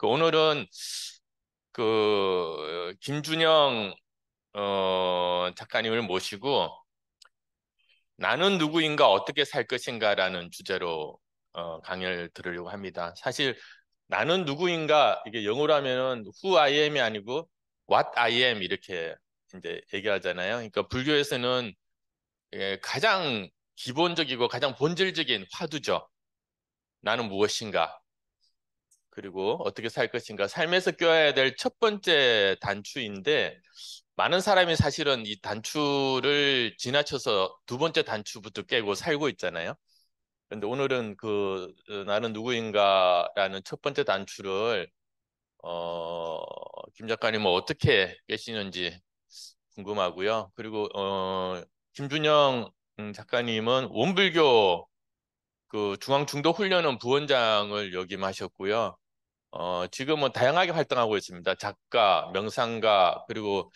그 오늘은 그 김준영 어, 작가님을 모시고 나는 누구인가 어떻게 살 것인가라는 주제로 어, 강연을 들으려고 합니다. 사실 나는 누구인가 이게 영어로 하면은 who I am이 아니고 what I am 이렇게 이제 얘기하잖아요. 그러니까 불교에서는 예, 가장 기본적이고 가장 본질적인 화두죠. 나는 무엇인가 그리고 어떻게 살 것인가 삶에서 껴야 될 첫 번째 단추인데 많은 사람이 사실은 이 단추를 지나쳐서 두 번째 단추부터 깨고 살고 있잖아요. 그런데 오늘은 그 어, 나는 누구인가라는 첫 번째 단추를 어, 김 작가님은 뭐 어떻게 깨시는지 궁금하고요. 그리고 어, 김준영 음, 작가님은 원불교 그 중앙 중도 훈련원 부원장을 역임하셨고요. 어, 지금은 다양하게 활동하고 있습니다. 작가, 명상가, 그리고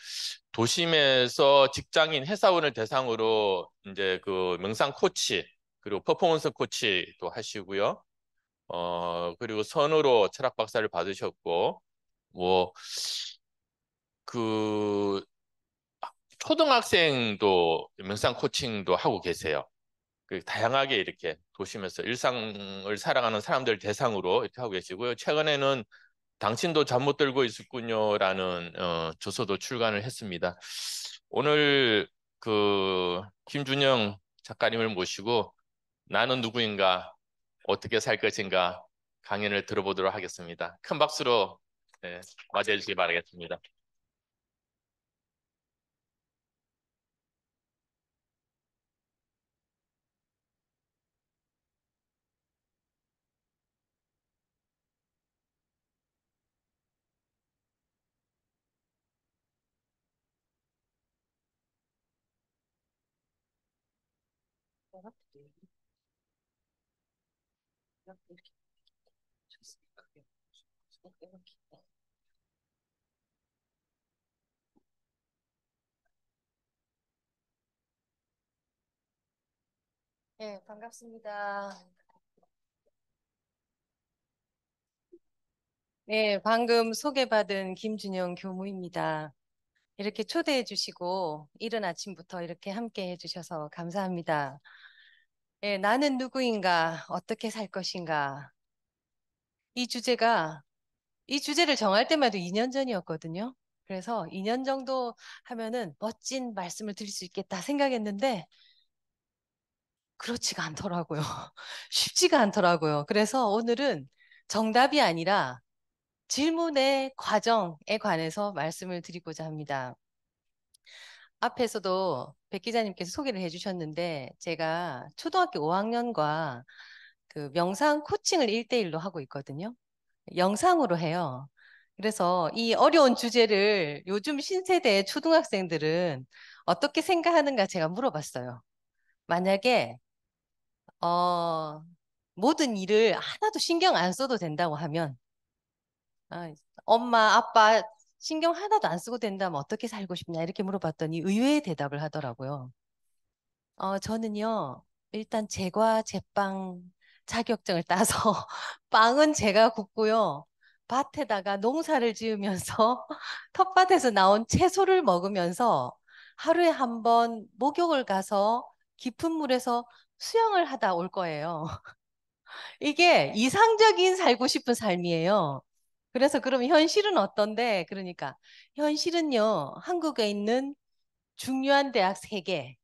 도심에서 직장인 회사원을 대상으로 이제 그 명상 코치, 그리고 퍼포먼스 코치도 하시고요. 어, 그리고 선으로 철학 박사를 받으셨고, 뭐, 그, 초등학생도 명상 코칭도 하고 계세요. 그 다양하게 이렇게 도심에서 일상을 살아가는 사람들 대상으로 이렇게 하고 계시고요. 최근에는 당신도 잠 못 들고 있었군요라는 어, 조서도 출간을 했습니다. 오늘 그 김준영 작가님을 모시고 나는 누구인가 어떻게 살 것인가 강연을 들어보도록 하겠습니다. 큰 박수로 네, 맞이해 주시기 바라겠습니다. 네, 반갑습니다. 네, 방금 소개받은 김준영 교무입니다. 이렇게 초대해 주시고 이른 아침부터 이렇게 함께 해 주셔서 감사합니다. 예, 나는 누구인가? 어떻게 살 것인가? 이 주제가 이 주제를 정할 때마다 2년 전이었거든요. 그래서 2년 정도 하면은 멋진 말씀을 드릴 수 있겠다 생각했는데 그렇지가 않더라고요. 쉽지가 않더라고요. 그래서 오늘은 정답이 아니라 질문의 과정에 관해서 말씀을 드리고자 합니다. 앞에서도 백 기자님께서 소개를 해주셨는데 제가 초등학교 5학년과 그 명상 코칭을 1대1로 하고 있거든요. 영상으로 해요. 그래서 이 어려운 주제를 요즘 신세대 초등학생들은 어떻게 생각하는가 제가 물어봤어요. 만약에 어, 모든 일을 하나도 신경 안 써도 된다고 하면 아, 엄마, 아빠 신경 하나도 안 쓰고 된다면 어떻게 살고 싶냐 이렇게 물어봤더니 의외의 대답을 하더라고요. 어, 저는요, 일단 제과 제빵 자격증을 따서 빵은 제가 굽고요. 밭에다가 농사를 지으면서 텃밭에서 나온 채소를 먹으면서 하루에 한 번 목욕을 가서 깊은 물에서 수영을 하다 올 거예요. 이게 이상적인 살고 싶은 삶이에요. 그래서 그럼 현실은 어떤데? 그러니까 현실은요. 한국에 있는 중요한 대학 세개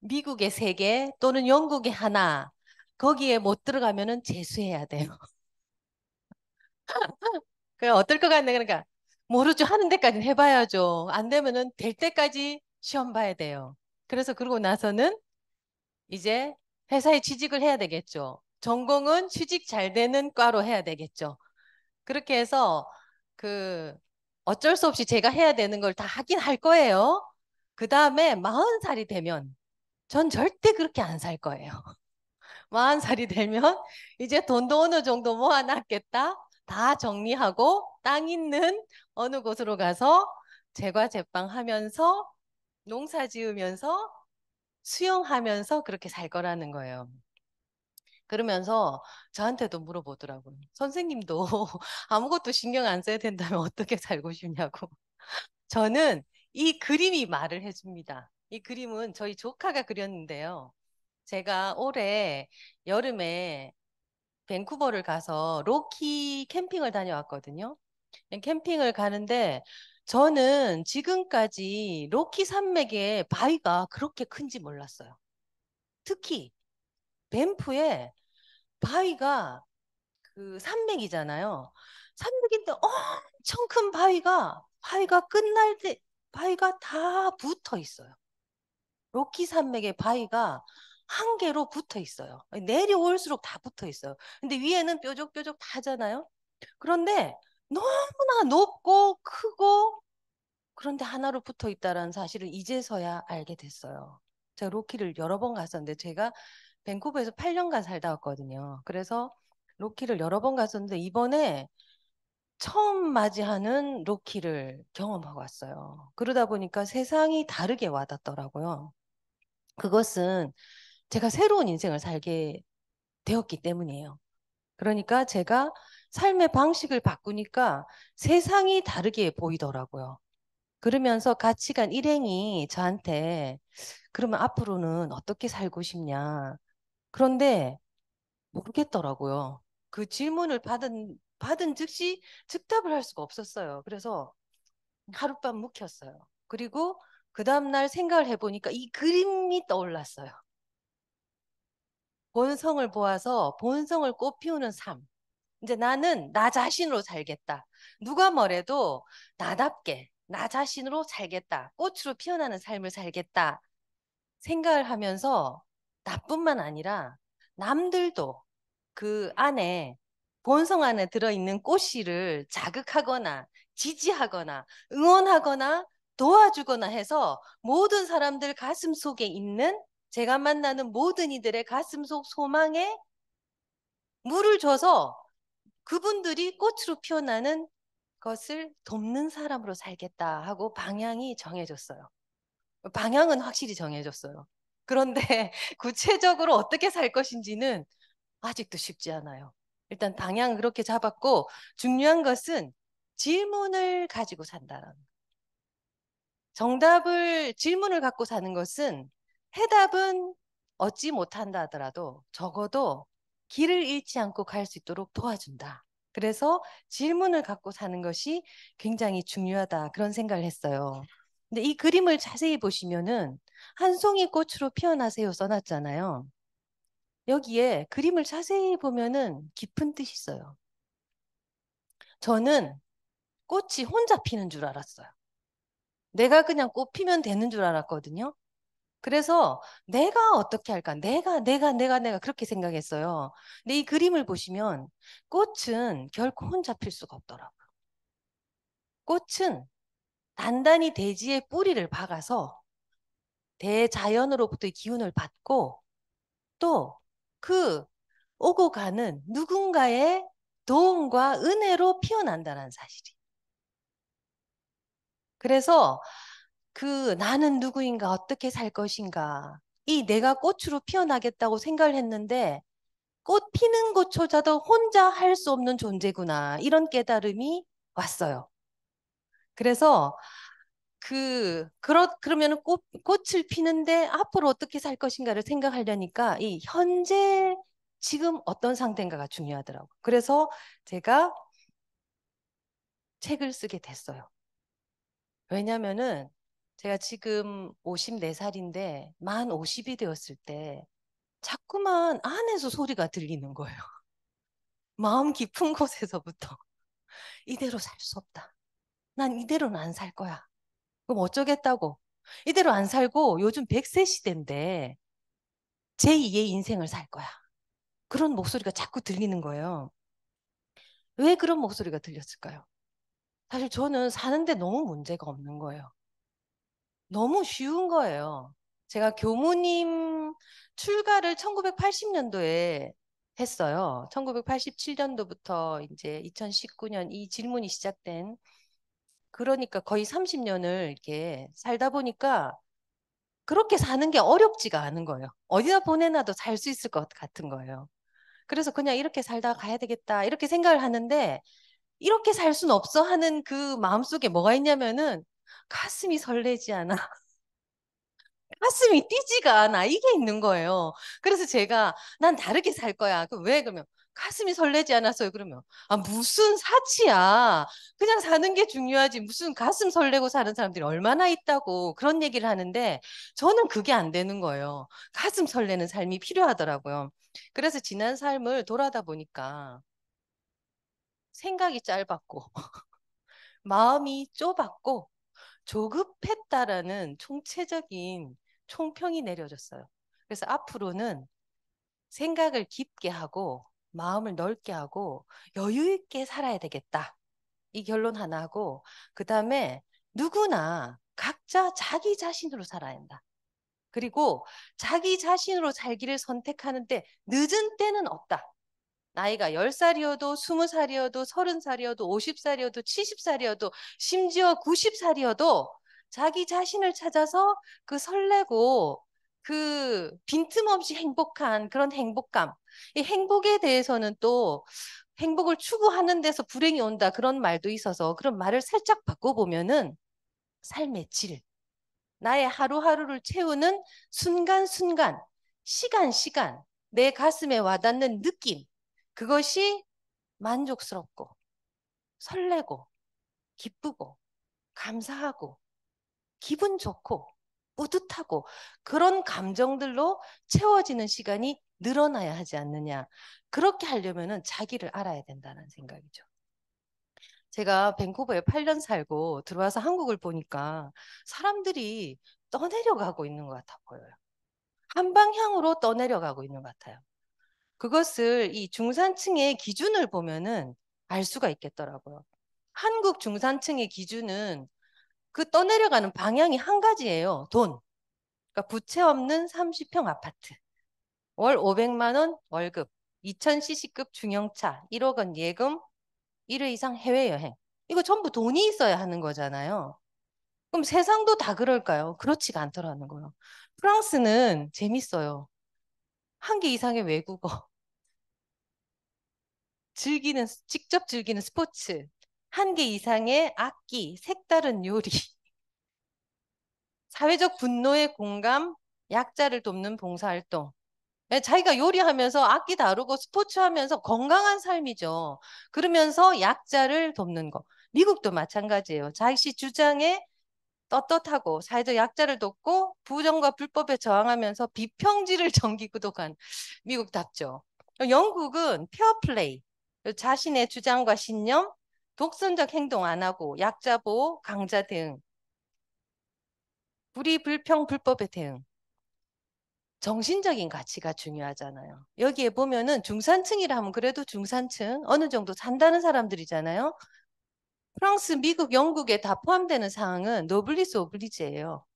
미국의 세 개 또는 영국의 하나 거기에 못 들어가면은 재수해야 돼요. 그 어떨 것 같네 그러니까 모르죠 하는 데까지 는 해봐야죠 안 되면은 될 때까지 시험 봐야 돼요. 그래서 그러고 나서는 이제 회사에 취직을 해야 되겠죠. 전공은 취직 잘 되는 과로 해야 되겠죠. 그렇게 해서 그 어쩔 수 없이 제가 해야 되는 걸 다 하긴 할 거예요. 그 다음에 마흔 살이 되면 전 절대 그렇게 안 살 거예요. 마흔 살이 되면 이제 돈도 어느 정도 모아놨겠다. 다 정리하고 땅 있는 어느 곳으로 가서 제과 제빵하면서 농사 지으면서 수영하면서 그렇게 살 거라는 거예요. 그러면서 저한테도 물어보더라고요. 선생님도 아무것도 신경 안 써야 된다면 어떻게 살고 싶냐고. 저는 이 그림이 말을 해줍니다. 이 그림은 저희 조카가 그렸는데요. 제가 올해 여름에 밴쿠버를 가서 로키 캠핑을 다녀왔거든요. 네, 캠핑을 가는데 저는 지금까지 로키 산맥의 바위가 그렇게 큰지 몰랐어요. 특히 밴프에 바위가 그 산맥이잖아요. 산맥인데 엄청 큰 바위가 바위가 끝날 때 바위가 다 붙어 있어요. 로키 산맥의 바위가 한 개로 붙어 있어요. 내려올수록 다 붙어 있어요. 근데 위에는 뾰족뾰족 다잖아요. 그런데 너무나 높고 크고 그런데 하나로 붙어 있다라는 사실을 이제서야 알게 됐어요. 제가 로키를 여러 번 갔었는데 제가 밴쿠버에서 8년간 살다 왔거든요. 그래서 로키를 여러 번 갔었는데 이번에 처음 맞이하는 로키를 경험하고 왔어요. 그러다 보니까 세상이 다르게 와닿더라고요. 그것은 제가 새로운 인생을 살게 되었기 때문이에요. 그러니까 제가 삶의 방식을 바꾸니까 세상이 다르게 보이더라고요. 그러면서 가치관 일행이 저한테 그러면 앞으로는 어떻게 살고 싶냐? 그런데 모르겠더라고요. 그 질문을 받은 받은 즉시 즉답을 할 수가 없었어요. 그래서 하룻밤 묵혔어요. 그리고 그 다음날 생각을 해보니까 이 그림이 떠올랐어요. 본성을 보아서 본성을 꽃피우는 삶. 이제 나는 나 자신으로 살겠다. 누가 뭐래도 나답게 나 자신으로 살겠다. 꽃으로 피어나는 삶을 살겠다. 생각을 하면서 나뿐만 아니라 남들도 그 안에 본성 안에 들어있는 꽃씨를 자극하거나 지지하거나 응원하거나 도와주거나 해서 모든 사람들 가슴 속에 있는 제가 만나는 모든 이들의 가슴 속 소망에 물을 줘서 그분들이 꽃으로 피어나는 것을 돕는 사람으로 살겠다 하고 방향이 정해졌어요. 방향은 확실히 정해졌어요. 그런데 구체적으로 어떻게 살 것인지는 아직도 쉽지 않아요. 일단 방향 그렇게 잡았고 중요한 것은 질문을 가지고 산다는 정답을 질문을 갖고 사는 것은 해답은 얻지 못한다 하더라도 적어도 길을 잃지 않고 갈 수 있도록 도와준다. 그래서 질문을 갖고 사는 것이 굉장히 중요하다 그런 생각을 했어요. 근데 이 그림을 자세히 보시면은 한 송이 꽃으로 피어나세요 써놨잖아요. 여기에 그림을 자세히 보면은 깊은 뜻이 있어요. 저는 꽃이 혼자 피는 줄 알았어요. 내가 그냥 꽃 피면 되는 줄 알았거든요. 그래서 내가 어떻게 할까? 내가, 내가, 내가, 내가 그렇게 생각했어요. 근데 이 그림을 보시면 꽃은 결코 혼자 필 수가 없더라고요. 꽃은 단단히 대지의 뿌리를 박아서 대자연으로부터의 기운을 받고 또 그 오고 가는 누군가의 도움과 은혜로 피어난다는 사실이. 그래서 그 나는 누구인가 어떻게 살 것인가 이 내가 꽃으로 피어나겠다고 생각을 했는데 꽃 피는 것조차도 혼자 할 수 없는 존재구나 이런 깨달음이 왔어요. 그래서 그 그렇 그러면꽃 꽃을 피는데 앞으로 어떻게 살 것인가를 생각하려니까 이 현재 지금 어떤 상태인가가 중요하더라고. 요 그래서 제가 책을 쓰게 됐어요. 왜냐면은 제가 지금 54살인데 만 50이 되었을 때 자꾸만 안에서 소리가 들리는 거예요. 마음 깊은 곳에서부터 이대로 살 수 없다. 난 이대로는 안 살 거야. 그럼 어쩌겠다고. 이대로 안 살고 요즘 100세 시대인데 제2의 인생을 살 거야. 그런 목소리가 자꾸 들리는 거예요. 왜 그런 목소리가 들렸을까요? 사실 저는 사는데 너무 문제가 없는 거예요. 너무 쉬운 거예요. 제가 교무님 출가를 1980년도에 했어요. 1987년도부터 이제 2019년 이 질문이 시작된 그러니까 거의 30년을 이렇게 살다 보니까 그렇게 사는 게 어렵지가 않은 거예요. 어디다 보내놔도 살 수 있을 것 같은 거예요. 그래서 그냥 이렇게 살다 가야 되겠다 이렇게 생각을 하는데 이렇게 살 수는 없어 하는 그 마음속에 뭐가 있냐면은 가슴이 설레지 않아. 가슴이 뛰지가 않아. 이게 있는 거예요. 그래서 제가 난 다르게 살 거야. 그 왜 그러면 가슴이 설레지 않았어요. 그러면 아 무슨 사치야. 그냥 사는 게 중요하지. 무슨 가슴 설레고 사는 사람들이 얼마나 있다고 그런 얘기를 하는데 저는 그게 안 되는 거예요. 가슴 설레는 삶이 필요하더라고요. 그래서 지난 삶을 돌아다 보니까 생각이 짧았고 마음이 좁았고 조급했다라는 총체적인 총평이 내려졌어요. 그래서 앞으로는 생각을 깊게 하고 마음을 넓게 하고 여유 있게 살아야 되겠다. 이 결론 하나 하고 그 다음에 누구나 각자 자기 자신으로 살아야 한다. 그리고 자기 자신으로 살기를 선택하는데 늦은 때는 없다. 나이가 열살이어도 스무 살이어도 서른 살이어도 오십 살이어도 칠십 살이어도 심지어 구십 살이어도 자기 자신을 찾아서 그 설레고 그 빈틈없이 행복한 그런 행복감 이 행복에 대해서는 또 행복을 추구하는 데서 불행이 온다 그런 말도 있어서 그런 말을 살짝 바꿔보면은 삶의 질, 나의 하루하루를 채우는 순간순간, 시간시간, 내 가슴에 와닿는 느낌, 그것이 만족스럽고 설레고 기쁘고 감사하고 기분 좋고 뿌듯하고 그런 감정들로 채워지는 시간이 늘어나야 하지 않느냐. 그렇게 하려면은 자기를 알아야 된다는 생각이죠. 제가 밴쿠버에 8년 살고 들어와서 한국을 보니까 사람들이 떠내려가고 있는 것 같아 보여요. 한 방향으로 떠내려가고 있는 것 같아요. 그것을 이 중산층의 기준을 보면은 알 수가 있겠더라고요. 한국 중산층의 기준은 그 떠내려가는 방향이 한 가지예요. 돈. 그러니까 부채 없는 30평 아파트. 월 500만 원 월급, 2000cc급 중형차, 1억 원 예금, 1회 이상 해외여행. 이거 전부 돈이 있어야 하는 거잖아요. 그럼 세상도 다 그럴까요? 그렇지가 않더라는 거예요. 프랑스는 재밌어요. 한 개 이상의 외국어. 즐기는, 직접 즐기는 스포츠. 한 개 이상의 악기, 색다른 요리. 사회적 분노의 공감, 약자를 돕는 봉사활동. 예, 자기가 요리하면서 악기 다루고 스포츠 하면서 건강한 삶이죠. 그러면서 약자를 돕는 거. 미국도 마찬가지예요. 자기 주장에 떳떳하고 사회적 약자를 돕고 부정과 불법에 저항하면서 비평지를 정기 구독한 미국답죠. 영국은 페어플레이, 자신의 주장과 신념, 독선적 행동 안 하고 약자 보호, 강자 대응, 불의, 불평, 불법의 대응. 정신적인 가치가 중요하잖아요. 여기에 보면은 중산층이라 하면 그래도 중산층 어느 정도 산다는 사람들이잖아요. 프랑스, 미국, 영국에 다 포함되는 상황은 노블리스 오블리제예요.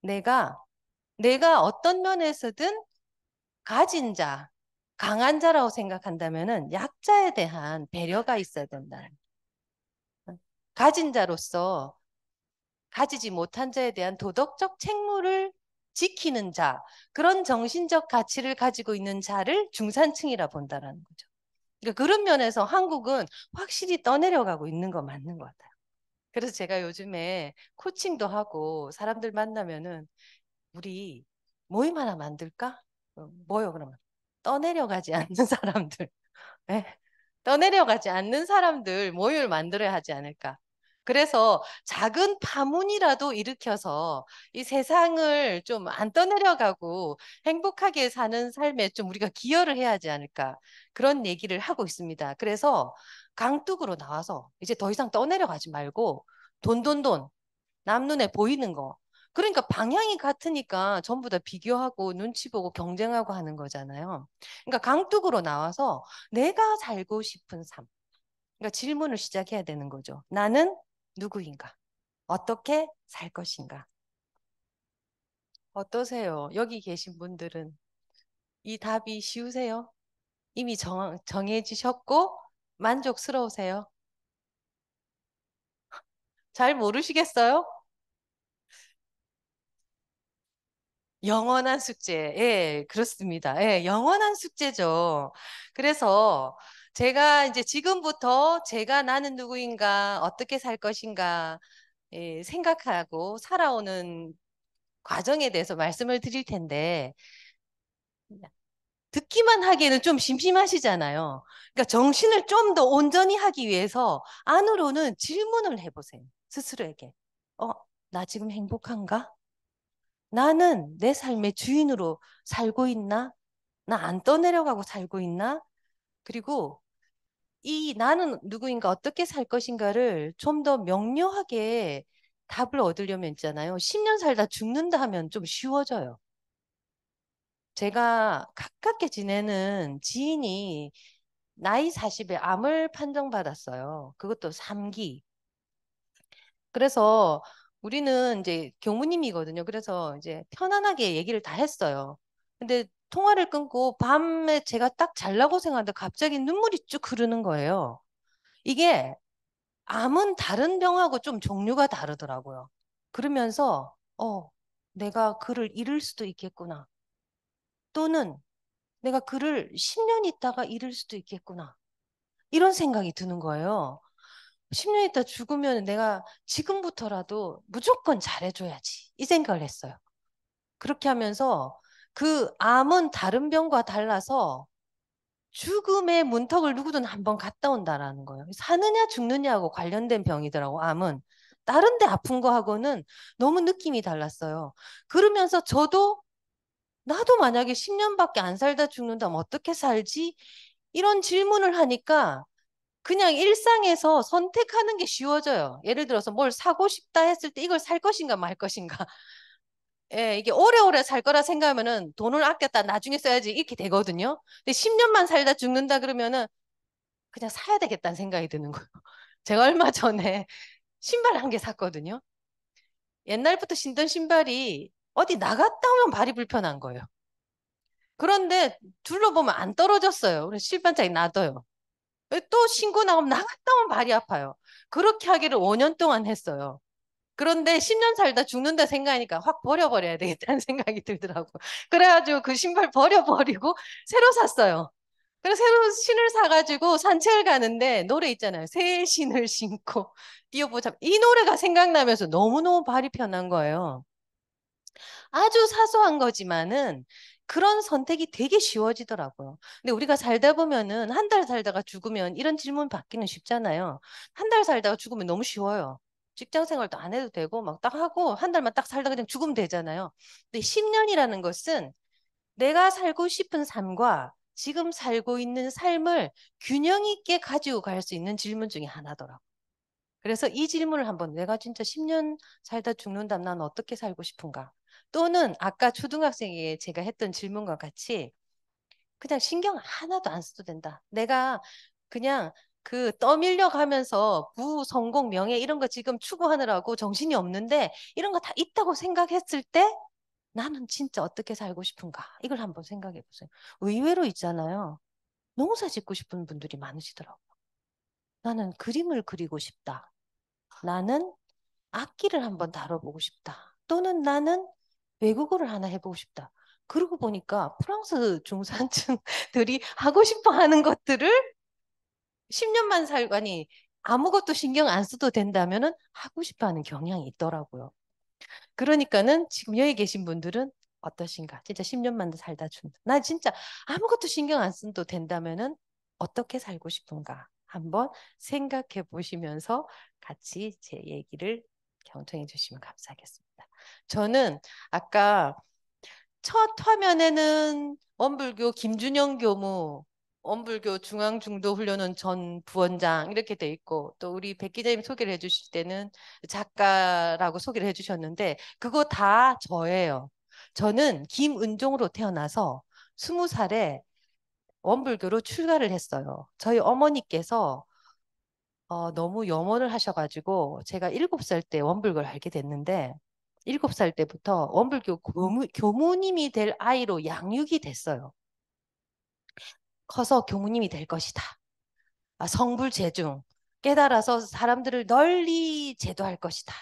내가 내가 어떤 면에서든 가진 자, 강한 자라고 생각한다면은 약자에 대한 배려가 있어야 된다. 가진 자로서 가지지 못한 자에 대한 도덕적 책무를 지키는 자, 그런 정신적 가치를 가지고 있는 자를 중산층이라 본다라는 거죠. 그러니까 그런 면에서 한국은 확실히 떠내려가고 있는 거 맞는 것 같아요. 그래서 제가 요즘에 코칭도 하고 사람들 만나면은 우리 모임 하나 만들까? 어, 뭐요 그러면 떠내려가지 않는 사람들, 네? 떠내려가지 않는 사람들 모임을 만들어야 하지 않을까? 그래서 작은 파문이라도 일으켜서 이 세상을 좀 안 떠내려가고 행복하게 사는 삶에 좀 우리가 기여를 해야 하지 않을까 그런 얘기를 하고 있습니다. 그래서 강둑으로 나와서 이제 더 이상 떠내려가지 말고 돈돈돈 남눈에 보이는 거 그러니까 방향이 같으니까 전부 다 비교하고 눈치 보고 경쟁하고 하는 거잖아요. 그러니까 강둑으로 나와서 내가 살고 싶은 삶. 그러니까 질문을 시작해야 되는 거죠. 나는 누구인가? 어떻게 살 것인가? 어떠세요? 여기 계신 분들은 이 답이 쉬우세요? 이미 정, 정해지셨고 만족스러우세요? 잘 모르시겠어요? 영원한 숙제. 예, 그렇습니다. 예, 영원한 숙제죠. 그래서 제가 이제 지금부터 제가 나는 누구인가, 어떻게 살 것인가 예, 생각하고 살아오는 과정에 대해서 말씀을 드릴 텐데 듣기만 하기에는 좀 심심하시잖아요. 그러니까 정신을 좀 더 온전히 하기 위해서 안으로는 질문을 해보세요. 스스로에게. 어, 나 지금 행복한가? 나는 내 삶의 주인으로 살고 있나? 나 안 떠내려가고 살고 있나? 그리고 이 나는 누구인가 어떻게 살 것인가를 좀 더 명료하게 답을 얻으려면 있잖아요. 10년 살다 죽는다 하면 좀 쉬워져요. 제가 가깝게 지내는 지인이 나이 40에 암을 판정받았어요. 그것도 3기. 그래서 우리는 이제 교무님이거든요. 그래서 이제 편안하게 얘기를 다 했어요. 근데 통화를 끊고 밤에 제가 딱 잘라고 생각하는데 갑자기 눈물이 쭉 흐르는 거예요. 이게 암은 다른 병하고 좀 종류가 다르더라고요. 그러면서 어 내가 그를 잃을 수도 있겠구나. 또는 내가 그를 10년 있다가 잃을 수도 있겠구나. 이런 생각이 드는 거예요. 10년 있다 죽으면 내가 지금부터라도 무조건 잘해줘야지. 이 생각을 했어요. 그렇게 하면서 그 암은 다른 병과 달라서 죽음의 문턱을 누구든 한번 갔다 온다라는 거예요. 사느냐 죽느냐하고 관련된 병이더라고 암은. 다른데 아픈 거하고는 너무 느낌이 달랐어요. 그러면서 저도 나도 만약에 10년밖에 안 살다 죽는다면 어떻게 살지? 이런 질문을 하니까 그냥 일상에서 선택하는 게 쉬워져요. 예를 들어서 뭘 사고 싶다 했을 때 이걸 살 것인가 말 것인가. 예, 이게 오래오래 살 거라 생각하면은 돈을 아꼈다 나중에 써야지 이렇게 되거든요. 근데 10년만 살다 죽는다 그러면은 그냥 사야 되겠다는 생각이 드는 거예요. 제가 얼마 전에 신발 한 개 샀거든요. 옛날부터 신던 신발이 어디 나갔다 오면 발이 불편한 거예요. 그런데 둘러보면 안 떨어졌어요. 그래서 실반짝이 놔둬요. 또 신고 나가면 나갔다 오면 발이 아파요. 그렇게 하기를 5년 동안 했어요. 그런데 10년 살다 죽는다 생각하니까 확 버려버려야 되겠다는 생각이 들더라고. 그래가지고 그 신발 버려버리고 새로 샀어요. 그래서 새로 신을 사가지고 산책을 가는데 노래 있잖아요. 새 신을 신고 뛰어보자. 이 노래가 생각나면서 너무너무 발이 편한 거예요. 아주 사소한 거지만은 그런 선택이 되게 쉬워지더라고요. 근데 우리가 살다 보면은 한 달 살다가 죽으면 이런 질문 받기는 쉽잖아요. 한 달 살다가 죽으면 너무 쉬워요. 직장 생활도 안 해도 되고 막 딱 하고 한 달만 딱 살다 그냥 죽으면 되잖아요. 근데 10년이라는 것은 내가 살고 싶은 삶과 지금 살고 있는 삶을 균형 있게 가지고 갈 수 있는 질문 중에 하나더라고. 그래서 이 질문을 한번 내가 진짜 10년 살다 죽는다면 난 어떻게 살고 싶은가? 또는 아까 초등학생에게 제가 했던 질문과 같이 그냥 신경 하나도 안 써도 된다. 내가 그냥 그 떠밀려 가면서 부, 성공, 명예 이런 거 지금 추구하느라고 정신이 없는데 이런 거 다 있다고 생각했을 때 나는 진짜 어떻게 살고 싶은가? 이걸 한번 생각해 보세요. 의외로 있잖아요. 농사 짓고 싶은 분들이 많으시더라고요. 나는 그림을 그리고 싶다. 나는 악기를 한번 다뤄보고 싶다. 또는 나는 외국어를 하나 해보고 싶다. 그러고 보니까 프랑스 중산층들이 하고 싶어 하는 것들을 10년만 살거니 아무것도 신경 안 써도 된다면은 하고 싶어 하는 경향이 있더라고요. 그러니까는 지금 여기 계신 분들은 어떠신가? 진짜 10년만 더 살다 준다. 나 진짜 아무것도 신경 안 써도 된다면은 어떻게 살고 싶은가? 한번 생각해 보시면서 같이 제 얘기를 경청해 주시면 감사하겠습니다. 저는 아까 첫 화면에는 원불교 김준영 교무 원불교 중앙중도훈련원 전 부원장 이렇게 돼 있고 또 우리 백 기자님 소개를 해주실 때는 작가라고 소개를 해주셨는데 그거 다 저예요. 저는 김은종으로 태어나서 스무 살에 원불교로 출가를 했어요. 저희 어머니께서 어, 너무 염원을 하셔가지고 제가 일곱 살 때 원불교를 알게 됐는데 일곱 살 때부터 원불교 교무, 교무님이 될 아이로 양육이 됐어요. 커서 교무님이 될 것이다. 아, 성불 재중 깨달아서 사람들을 널리 제도할 것이다.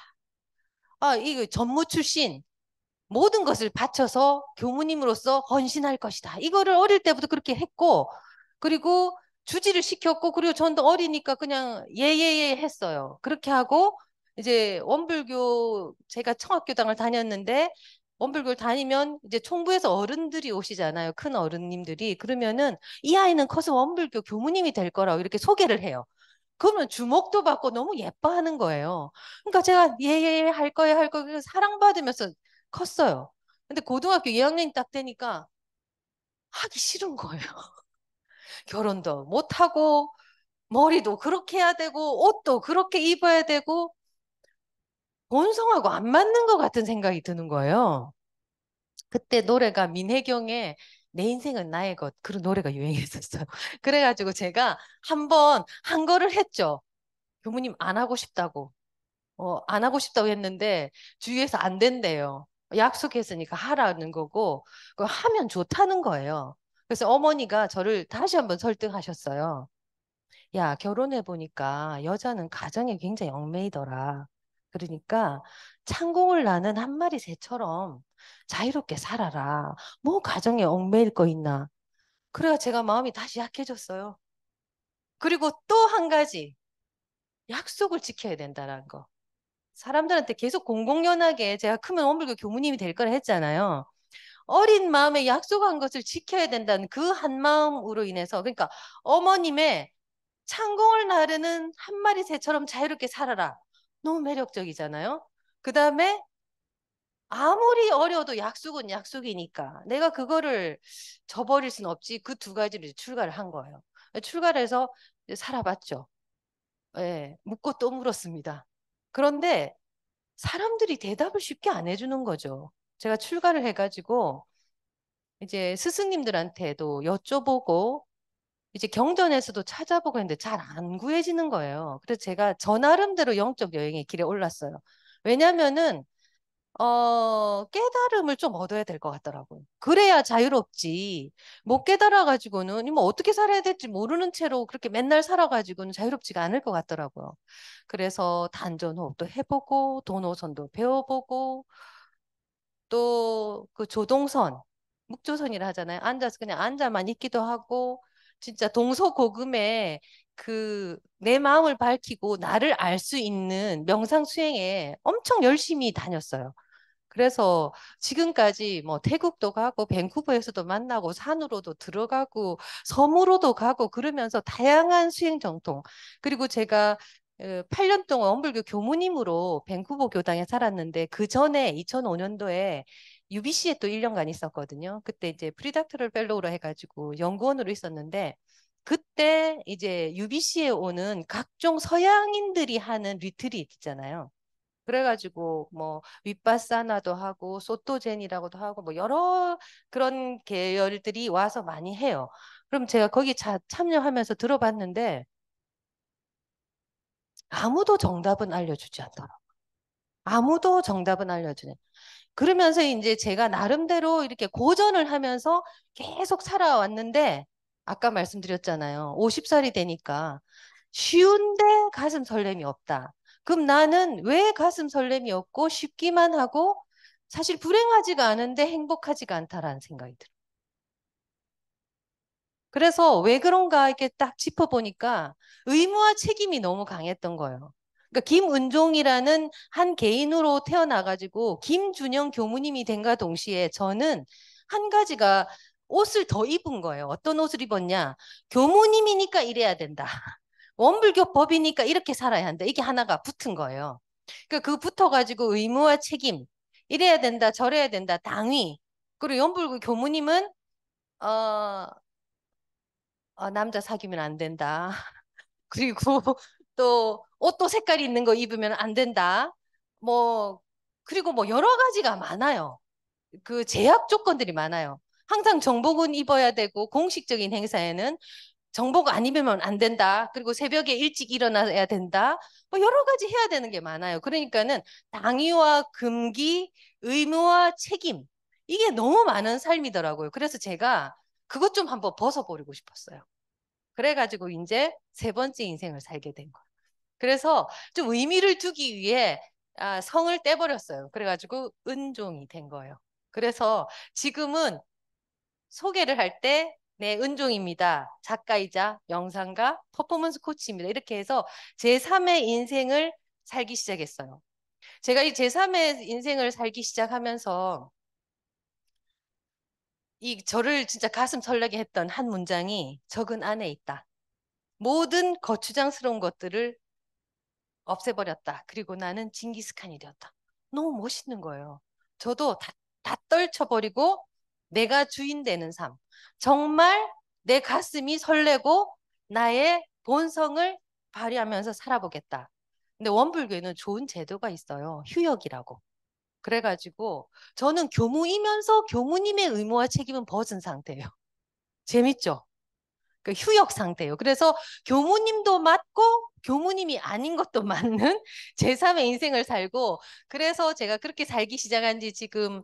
아, 이 전무 출신 모든 것을 바쳐서 교무님으로서 헌신할 것이다. 이거를 어릴 때부터 그렇게 했고 그리고 주지를 시켰고 그리고 전도 어리니까 그냥 예예예 예, 예 했어요. 그렇게 하고 이제 원불교 제가 청학교당을 다녔는데 원불교 를 다니면 이제 총부에서 어른들이 오시잖아요. 큰 어른님들이. 그러면은 이 아이는 커서 원불교 교무님이 될 거라고 이렇게 소개를 해요. 그러면 주목도 받고 너무 예뻐하는 거예요. 그러니까 제가 예예 예, 예, 할 거예요 할 거예요 사랑받으면서 컸어요. 근데 고등학교 2학년이 딱 되니까 하기 싫은 거예요. 결혼도 못하고 머리도 그렇게 해야 되고 옷도 그렇게 입어야 되고 본성하고 안 맞는 것 같은 생각이 드는 거예요. 그때 노래가 민혜경의 내 인생은 나의 것 그런 노래가 유행했었어요. 그래가지고 제가 한 번 한 거를 했죠. 교무님 안 하고 싶다고 어, 안 하고 싶다고 했는데 주위에서 안 된대요. 약속했으니까 하라는 거고 그 하면 좋다는 거예요. 그래서 어머니가 저를 다시 한 번 설득하셨어요. 야 결혼해 보니까 여자는 가정에 굉장히 얽매이더라. 그러니까 창공을 나는 한 마리 새처럼 자유롭게 살아라. 뭐 가정에 얽매일 거 있나. 그래야 제가 마음이 다시 약해졌어요. 그리고 또 한 가지 약속을 지켜야 된다는 거. 사람들한테 계속 공공연하게 제가 크면 원불교 교무님이 될 거라 했잖아요. 어린 마음에 약속한 것을 지켜야 된다는 그 한 마음으로 인해서 그러니까 어머님의 창공을 나르는 한 마리 새처럼 자유롭게 살아라. 너무 매력적이잖아요. 그 다음에 아무리 어려도 약속은 약속이니까 내가 그거를 저버릴 순 없지 그 두 가지를 출가를 한 거예요. 출가를 해서 살아봤죠. 예, 묻고 또 물었습니다. 그런데 사람들이 대답을 쉽게 안 해주는 거죠. 제가 출가를 해가지고 이제 스승님들한테도 여쭤보고 이제 경전에서도 찾아보고 했는데 잘 안 구해지는 거예요. 그래서 제가 저 나름대로 영적 여행의 길에 올랐어요. 왜냐면은 어, 깨달음을 좀 얻어야 될 것 같더라고요. 그래야 자유롭지. 못 깨달아가지고는 뭐 어떻게 살아야 될지 모르는 채로 그렇게 맨날 살아가지고는 자유롭지가 않을 것 같더라고요. 그래서 단전호흡도 해보고 도노선도 배워보고 또 그 조동선, 묵조선이라 하잖아요. 앉아서 그냥 앉아만 있기도 하고 진짜 동서고금의 그내 마음을 밝히고 나를 알 수 있는 명상 수행에 엄청 열심히 다녔어요. 그래서 지금까지 뭐 태국도 가고 밴쿠버에서도 만나고 산으로도 들어가고 섬으로도 가고 그러면서 다양한 수행 정통 그리고 제가 8년 동안 엄불교 교무님으로 밴쿠버 교당에 살았는데 그 전에 2005년도에 UBC에 또 1년간 있었거든요. 그때 이제 프리닥터럴 펠로우로 해가지고 연구원으로 있었는데 그때 이제 UBC에 오는 각종 서양인들이 하는 리트릿 있잖아요. 그래가지고 뭐 윗바사나도 하고 소토젠이라고도 하고 뭐 여러 그런 계열들이 와서 많이 해요. 그럼 제가 거기 자, 참여하면서 들어봤는데 아무도 정답은 알려주지 않더라고. 아무도 정답은 알려주네. 그러면서 이제 제가 나름대로 이렇게 고전을 하면서 계속 살아왔는데 아까 말씀드렸잖아요. 50살이 되니까 쉬운데 가슴 설렘이 없다. 그럼 나는 왜 가슴 설렘이 없고 쉽기만 하고 사실 불행하지가 않은데 행복하지가 않다라는 생각이 들어요. 그래서 왜 그런가 이렇게 딱 짚어보니까 의무와 책임이 너무 강했던 거예요. 그러니까 김은종이라는 한 개인으로 태어나가지고 김준영 교무님이 된가 동시에 저는 한 가지가 옷을 더 입은 거예요. 어떤 옷을 입었냐? 교무님이니까 이래야 된다. 원불교 법이니까 이렇게 살아야 한다. 이게 하나가 붙은 거예요. 그러니까 그 붙어가지고 의무와 책임, 이래야 된다, 저래야 된다, 당위. 그리고 연불교 교무님은 어, 어 남자 사귀면 안 된다. 그리고 또 옷도 색깔이 있는 거 입으면 안 된다. 뭐 그리고 뭐 여러 가지가 많아요. 그 제약 조건들이 많아요. 항상 정복은 입어야 되고 공식적인 행사에는 정복 아니면 안 된다. 그리고 새벽에 일찍 일어나야 된다. 뭐 여러 가지 해야 되는 게 많아요. 그러니까는 당위와 금기, 의무와 책임 이게 너무 많은 삶이더라고요. 그래서 제가 그것 좀 한번 벗어버리고 싶었어요. 그래가지고 이제 세 번째 인생을 살게 된 거예요. 그래서 좀 의미를 두기 위해 아, 성을 떼버렸어요. 그래가지고 은종이 된 거예요. 그래서 지금은 소개를 할 때 내 은종입니다. 작가이자 영상가, 퍼포먼스 코치입니다. 이렇게 해서 제3의 인생을 살기 시작했어요. 제가 이 제3의 인생을 살기 시작하면서 이 저를 진짜 가슴 설레게 했던 한 문장이 적은 안에 있다. 모든 거추장스러운 것들을 없애버렸다. 그리고 나는 징기스칸이 되었다. 너무 멋있는 거예요. 저도 다, 다 떨쳐버리고 내가 주인 되는 삶. 정말 내 가슴이 설레고 나의 본성을 발휘하면서 살아보겠다. 근데 원불교에는 좋은 제도가 있어요. 휴역이라고. 그래가지고 저는 교무이면서 교무님의 의무와 책임은 벗은 상태예요. 재밌죠? 그 휴역 상태예요. 그래서 교무님도 맞고 교무님이 아닌 것도 맞는 제3의 인생을 살고 그래서 제가 그렇게 살기 시작한 지 지금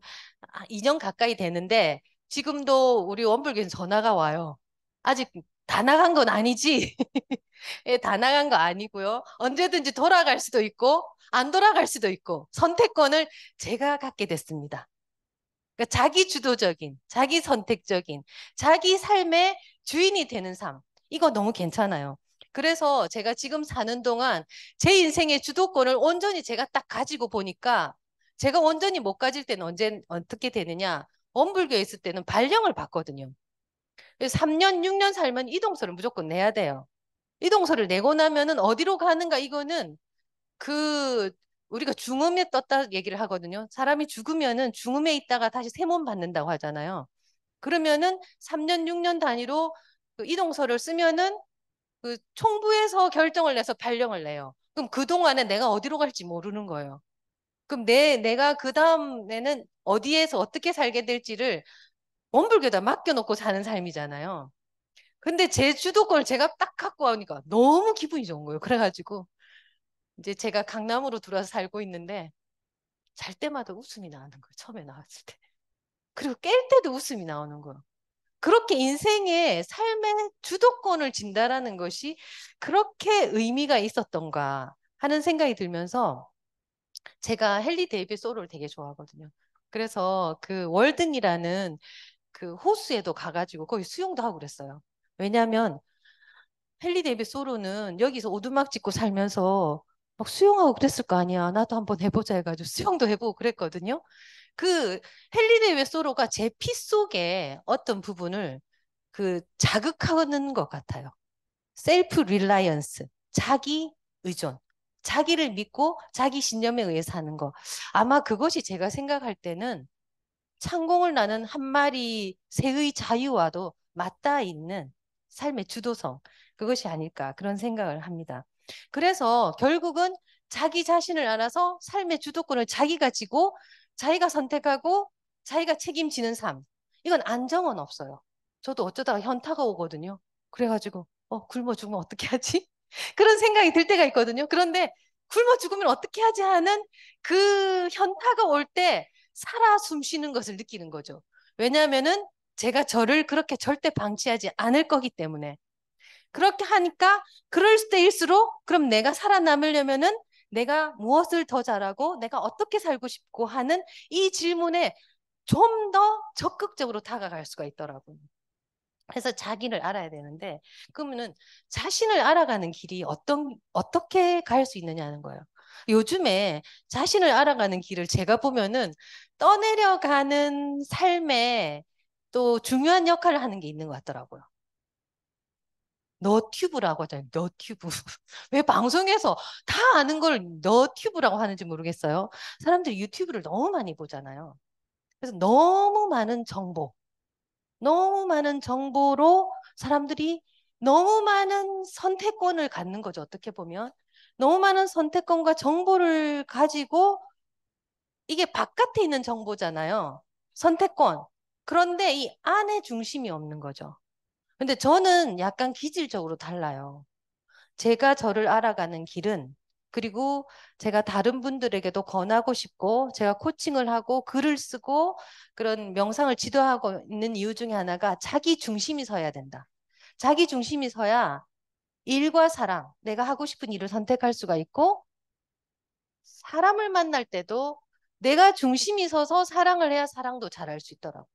2년 아, 가까이 되는데 지금도 우리 원불교에 전화가 와요. 아직 다 나간 건 아니지. 예, 다 나간 거 아니고요. 언제든지 돌아갈 수도 있고 안 돌아갈 수도 있고 선택권을 제가 갖게 됐습니다. 그러니까 자기 주도적인, 자기 선택적인, 자기 삶의 주인이 되는 삶. 이거 너무 괜찮아요. 그래서 제가 지금 사는 동안 제 인생의 주도권을 온전히 제가 딱 가지고 보니까 제가 온전히 못 가질 때는 언제 어떻게 되느냐? 원불교에 있을 때는 발령을 받거든요. 3년, 6년 살면 이동서를 무조건 내야 돼요. 이동서를 내고 나면은 어디로 가는가 이거는 그 우리가 중음에 떴다 얘기를 하거든요. 사람이 죽으면은 중음에 있다가 다시 세몸 받는다고 하잖아요. 그러면은 3년, 6년 단위로 그 이동서를 쓰면은 그 총부에서 결정을 내서 발령을 내요. 그럼 그동안에 내가 어디로 갈지 모르는 거예요. 그럼 내, 내가 그 다음에는 어디에서 어떻게 살게 될지를 원불교에다 맡겨놓고 사는 삶이잖아요. 근데 제 주도권을 제가 딱 갖고 오니까 너무 기분이 좋은 거예요. 그래가지고 이제 제가 강남으로 들어와서 살고 있는데 잘 때마다 웃음이 나는 거예요. 처음에 나왔을 때. 그리고 깰 때도 웃음이 나오는 거예요. 그렇게 인생의 삶의 주도권을 진다라는 것이 그렇게 의미가 있었던가 하는 생각이 들면서 제가 헨리 데이비 소로를 되게 좋아하거든요. 그래서 그 월등이라는 그 호수에도 가가지고 거기 수영도 하고 그랬어요. 왜냐하면 헨리 데이비 소로는 여기서 오두막 짓고 살면서 막 수영하고 그랬을 거 아니야. 나도 한번 해보자 해가지고 수영도 해보고 그랬거든요. 그 헬리네 웨소로가 제 피 속에 어떤 부분을 그 자극하는 것 같아요. 셀프 릴라이언스, 자기 의존, 자기를 믿고 자기 신념에 의해서 하는 거. 아마 그것이 제가 생각할 때는 창공을 나는 한 마리 새의 자유와도 맞닿아 있는 삶의 주도성, 그것이 아닐까 그런 생각을 합니다. 그래서 결국은 자기 자신을 알아서 삶의 주도권을 자기가 지고 자기가 선택하고 자기가 책임지는 삶. 이건 안정은 없어요. 저도 어쩌다가 현타가 오거든요. 그래가지고 어 굶어 죽으면 어떻게 하지? 그런 생각이 들 때가 있거든요. 그런데 굶어 죽으면 어떻게 하지 하는 그 현타가 올 때 살아 숨쉬는 것을 느끼는 거죠. 왜냐면은 제가 저를 그렇게 절대 방치하지 않을 거기 때문에 그렇게 하니까 그럴 때일수록 그럼 내가 살아남으려면은 내가 무엇을 더 잘하고 내가 어떻게 살고 싶고 하는 이 질문에 좀 더 적극적으로 다가갈 수가 있더라고요. 그래서 자기를 알아야 되는데 그러면은 자신을 알아가는 길이 어떤 어떻게 갈 수 있느냐는 거예요. 요즘에 자신을 알아가는 길을 제가 보면은 떠내려가는 삶에 또 중요한 역할을 하는 게 있는 것 같더라고요. 너튜브라고 하잖아요. 너튜브. 왜 방송에서 다 아는 걸 너튜브라고 하는지 모르겠어요. 사람들이 유튜브를 너무 많이 보잖아요. 그래서 너무 많은 정보, 너무 많은 정보로 사람들이 너무 많은 선택권을 갖는 거죠. 어떻게 보면. 너무 많은 선택권과 정보를 가지고 이게 바깥에 있는 정보잖아요. 선택권. 그런데 이 안에 중심이 없는 거죠. 근데 저는 약간 기질적으로 달라요. 제가 저를 알아가는 길은 그리고 제가 다른 분들에게도 권하고 싶고 제가 코칭을 하고 글을 쓰고 그런 명상을 지도하고 있는 이유 중에 하나가 자기 중심이 서야 된다. 자기 중심이 서야 일과 사랑, 내가 하고 싶은 일을 선택할 수가 있고 사람을 만날 때도 내가 중심이 서서 사랑을 해야 사랑도 잘할 수 있더라고.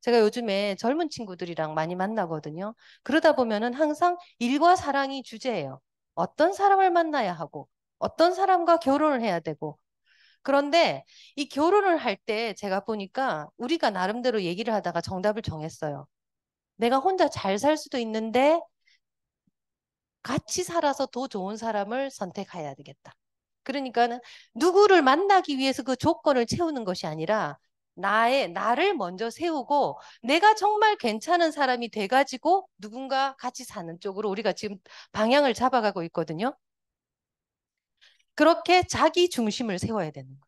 제가 요즘에 젊은 친구들이랑 많이 만나거든요. 그러다 보면은 항상 일과 사랑이 주제예요. 어떤 사람을 만나야 하고, 어떤 사람과 결혼을 해야 되고. 그런데 이 결혼을 할 때 제가 보니까 우리가 나름대로 얘기를 하다가 정답을 정했어요. 내가 혼자 잘 살 수도 있는데 같이 살아서 더 좋은 사람을 선택해야 되겠다. 그러니까는 누구를 만나기 위해서 그 조건을 채우는 것이 아니라 나의 나를 먼저 세우고 내가 정말 괜찮은 사람이 돼 가지고 누군가 같이 사는 쪽으로 우리가 지금 방향을 잡아가고 있거든요. 그렇게 자기 중심을 세워야 되는 거예요.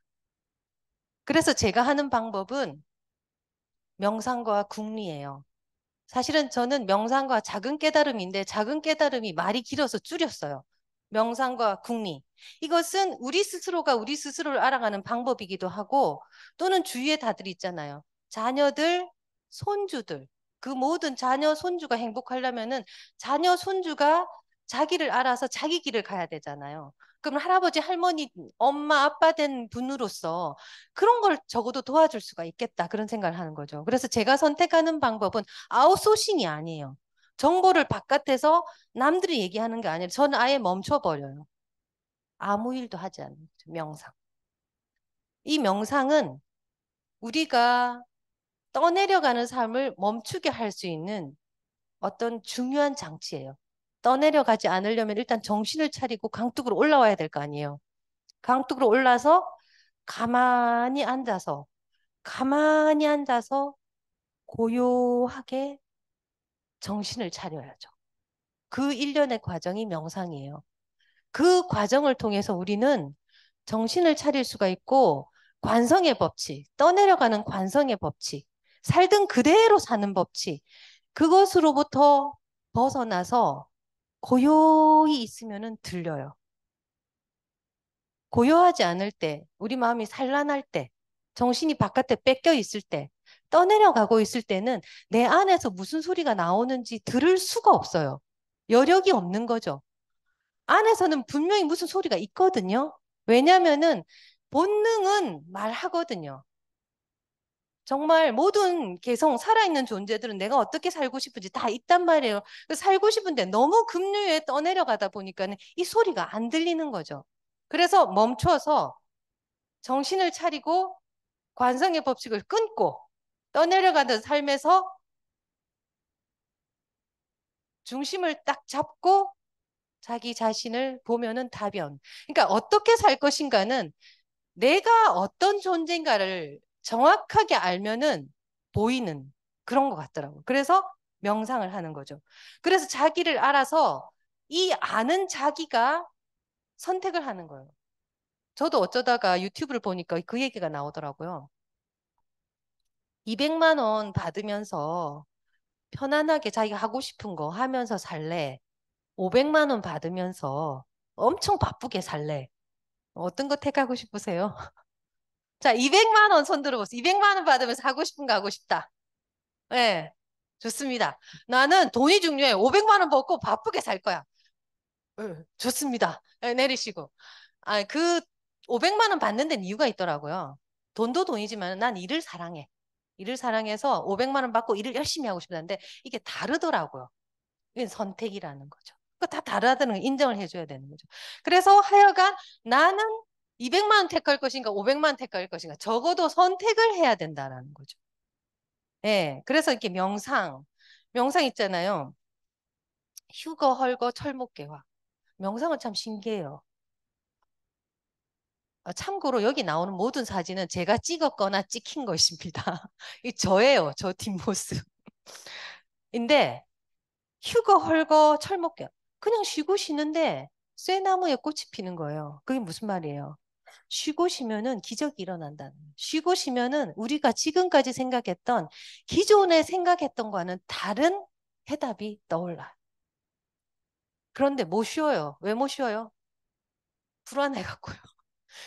그래서 제가 하는 방법은 명상과 궁리예요. 사실은 저는 명상과 작은 깨달음인데 작은 깨달음이 말이 길어서 줄였어요. 명상과 궁리 이것은 우리 스스로가 우리 스스로를 알아가는 방법이기도 하고 또는 주위에 다들 있잖아요. 자녀들, 손주들. 그 모든 자녀, 손주가 행복하려면은 자녀, 손주가 자기를 알아서 자기 길을 가야 되잖아요. 그럼 할아버지, 할머니, 엄마, 아빠 된 분으로서 그런 걸 적어도 도와줄 수가 있겠다. 그런 생각을 하는 거죠. 그래서 제가 선택하는 방법은 아웃소싱이 아니에요. 정보를 바깥에서 남들이 얘기하는 게 아니라 저는 아예 멈춰버려요. 아무 일도 하지 않는 명상. 이 명상은 우리가 떠내려가는 삶을 멈추게 할 수 있는 어떤 중요한 장치예요. 떠내려가지 않으려면 일단 정신을 차리고 강둑으로 올라와야 될 거 아니에요. 강둑으로 올라서 가만히 앉아서 가만히 앉아서 고요하게 정신을 차려야죠. 그 일련의 과정이 명상이에요. 그 과정을 통해서 우리는 정신을 차릴 수가 있고 관성의 법칙, 떠내려가는 관성의 법칙, 살든 그대로 사는 법칙, 그것으로부터 벗어나서 고요히 있으면 들려요. 고요하지 않을 때, 우리 마음이 산란할 때, 정신이 바깥에 뺏겨 있을 때, 떠내려가고 있을 때는 내 안에서 무슨 소리가 나오는지 들을 수가 없어요. 여력이 없는 거죠. 안에서는 분명히 무슨 소리가 있거든요. 왜냐면은 본능은 말하거든요. 정말 모든 개성, 살아있는 존재들은 내가 어떻게 살고 싶은지 다 있단 말이에요. 그 살고 싶은데 너무 급류에 떠내려가다 보니까는 이 소리가 안 들리는 거죠. 그래서 멈춰서 정신을 차리고 관성의 법칙을 끊고 떠내려가는 삶에서 중심을 딱 잡고 자기 자신을 보면은 답변. 그러니까 어떻게 살 것인가는 내가 어떤 존재인가를 정확하게 알면은 보이는 그런 것 같더라고요. 그래서 명상을 하는 거죠. 그래서 자기를 알아서 이 아는 자기가 선택을 하는 거예요. 저도 어쩌다가 유튜브를 보니까 그 얘기가 나오더라고요. 200만 원 받으면서 편안하게 자기가 하고 싶은 거 하면서 살래. 500만 원 받으면서 엄청 바쁘게 살래. 어떤 거 택하고 싶으세요? 자, 200만 원손 들어보세요. 200만 원 받으면서 하고 싶은 거 하고 싶다. 예. 네, 좋습니다. 나는 돈이 중요해. 500만 원 벌고 바쁘게 살 거야. 네, 좋습니다. 네, 내리시고. 아, 그 500만 원 받는 데는 이유가 있더라고요. 돈도 돈이지만 난 일을 사랑해. 일을 사랑해서 500만 원 받고 일을 열심히 하고 싶다는데 이게 다르더라고요. 이게 선택이라는 거죠. 그다 다르다는 걸 인정을 해줘야 되는 거죠. 그래서 하여간 나는 200만 원 택할 것인가 500만 원 택할 것인가 적어도 선택을 해야 된다라는 거죠. 예. 네, 그래서 이렇게 명상, 명상 있잖아요. 휴거, 헐거, 철목개화. 명상은 참 신기해요. 어, 참고로 여기 나오는 모든 사진은 제가 찍었거나 찍힌 것입니다. 이 저예요, 저 뒷모습. 인데 휴거 헐거 철목격 그냥 쉬고 쉬는데 쇠나무에 꽃이 피는 거예요. 그게 무슨 말이에요? 쉬고 쉬면은 기적이 일어난다는. 쉬고 쉬면은 우리가 지금까지 생각했던 기존에 생각했던 거는 와 다른 해답이 떠올라. 그런데 못 쉬어요. 왜 못 쉬어요? 불안해 갖고요.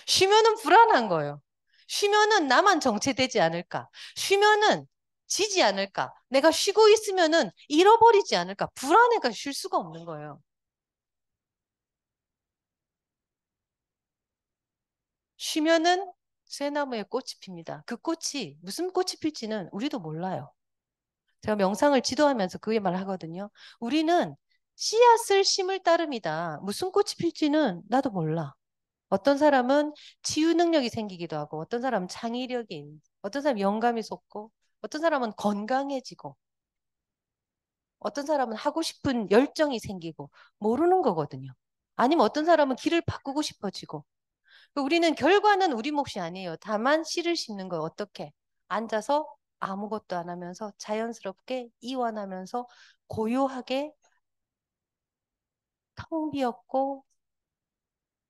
쉬면은 불안한 거예요. 쉬면은 나만 정체되지 않을까? 쉬면은 지지 않을까? 내가 쉬고 있으면은 잃어버리지 않을까? 불안해가 쉴 수가 없는 거예요. 쉬면은 쇠나무에 꽃이 핍니다. 그 꽃이 무슨 꽃이 필지는 우리도 몰라요. 제가 명상을 지도하면서 그의 말을 하거든요. 우리는 씨앗을 심을 따름이다. 무슨 꽃이 필지는 나도 몰라. 어떤 사람은 치유 능력이 생기기도 하고 어떤 사람은 창의력이 어떤 사람은 영감이 솟고 어떤 사람은 건강해지고 어떤 사람은 하고 싶은 열정이 생기고 모르는 거거든요. 아니면 어떤 사람은 길을 바꾸고 싶어지고 그러니까 우리는 결과는 우리 몫이 아니에요. 다만 씨를 심는 거 어떻게? 앉아서 아무것도 안 하면서 자연스럽게 이완하면서 고요하게 텅 비었고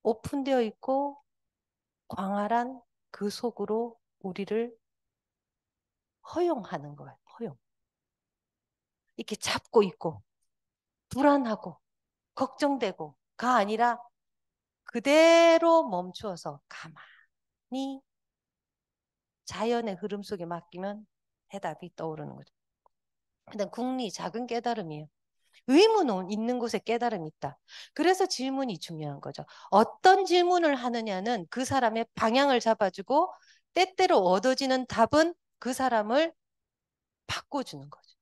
오픈되어 있고 광활한 그 속으로 우리를 허용하는 거예요. 허용. 이렇게 잡고 있고 불안하고 걱정되고가 아니라 그대로 멈추어서 가만히 자연의 흐름 속에 맡기면 해답이 떠오르는 거죠. 일단 국리 작은 깨달음이에요. 의문은 있는 곳에 깨달음이 있다. 그래서 질문이 중요한 거죠. 어떤 질문을 하느냐는 그 사람의 방향을 잡아주고 때때로 얻어지는 답은 그 사람을 바꿔주는 거죠.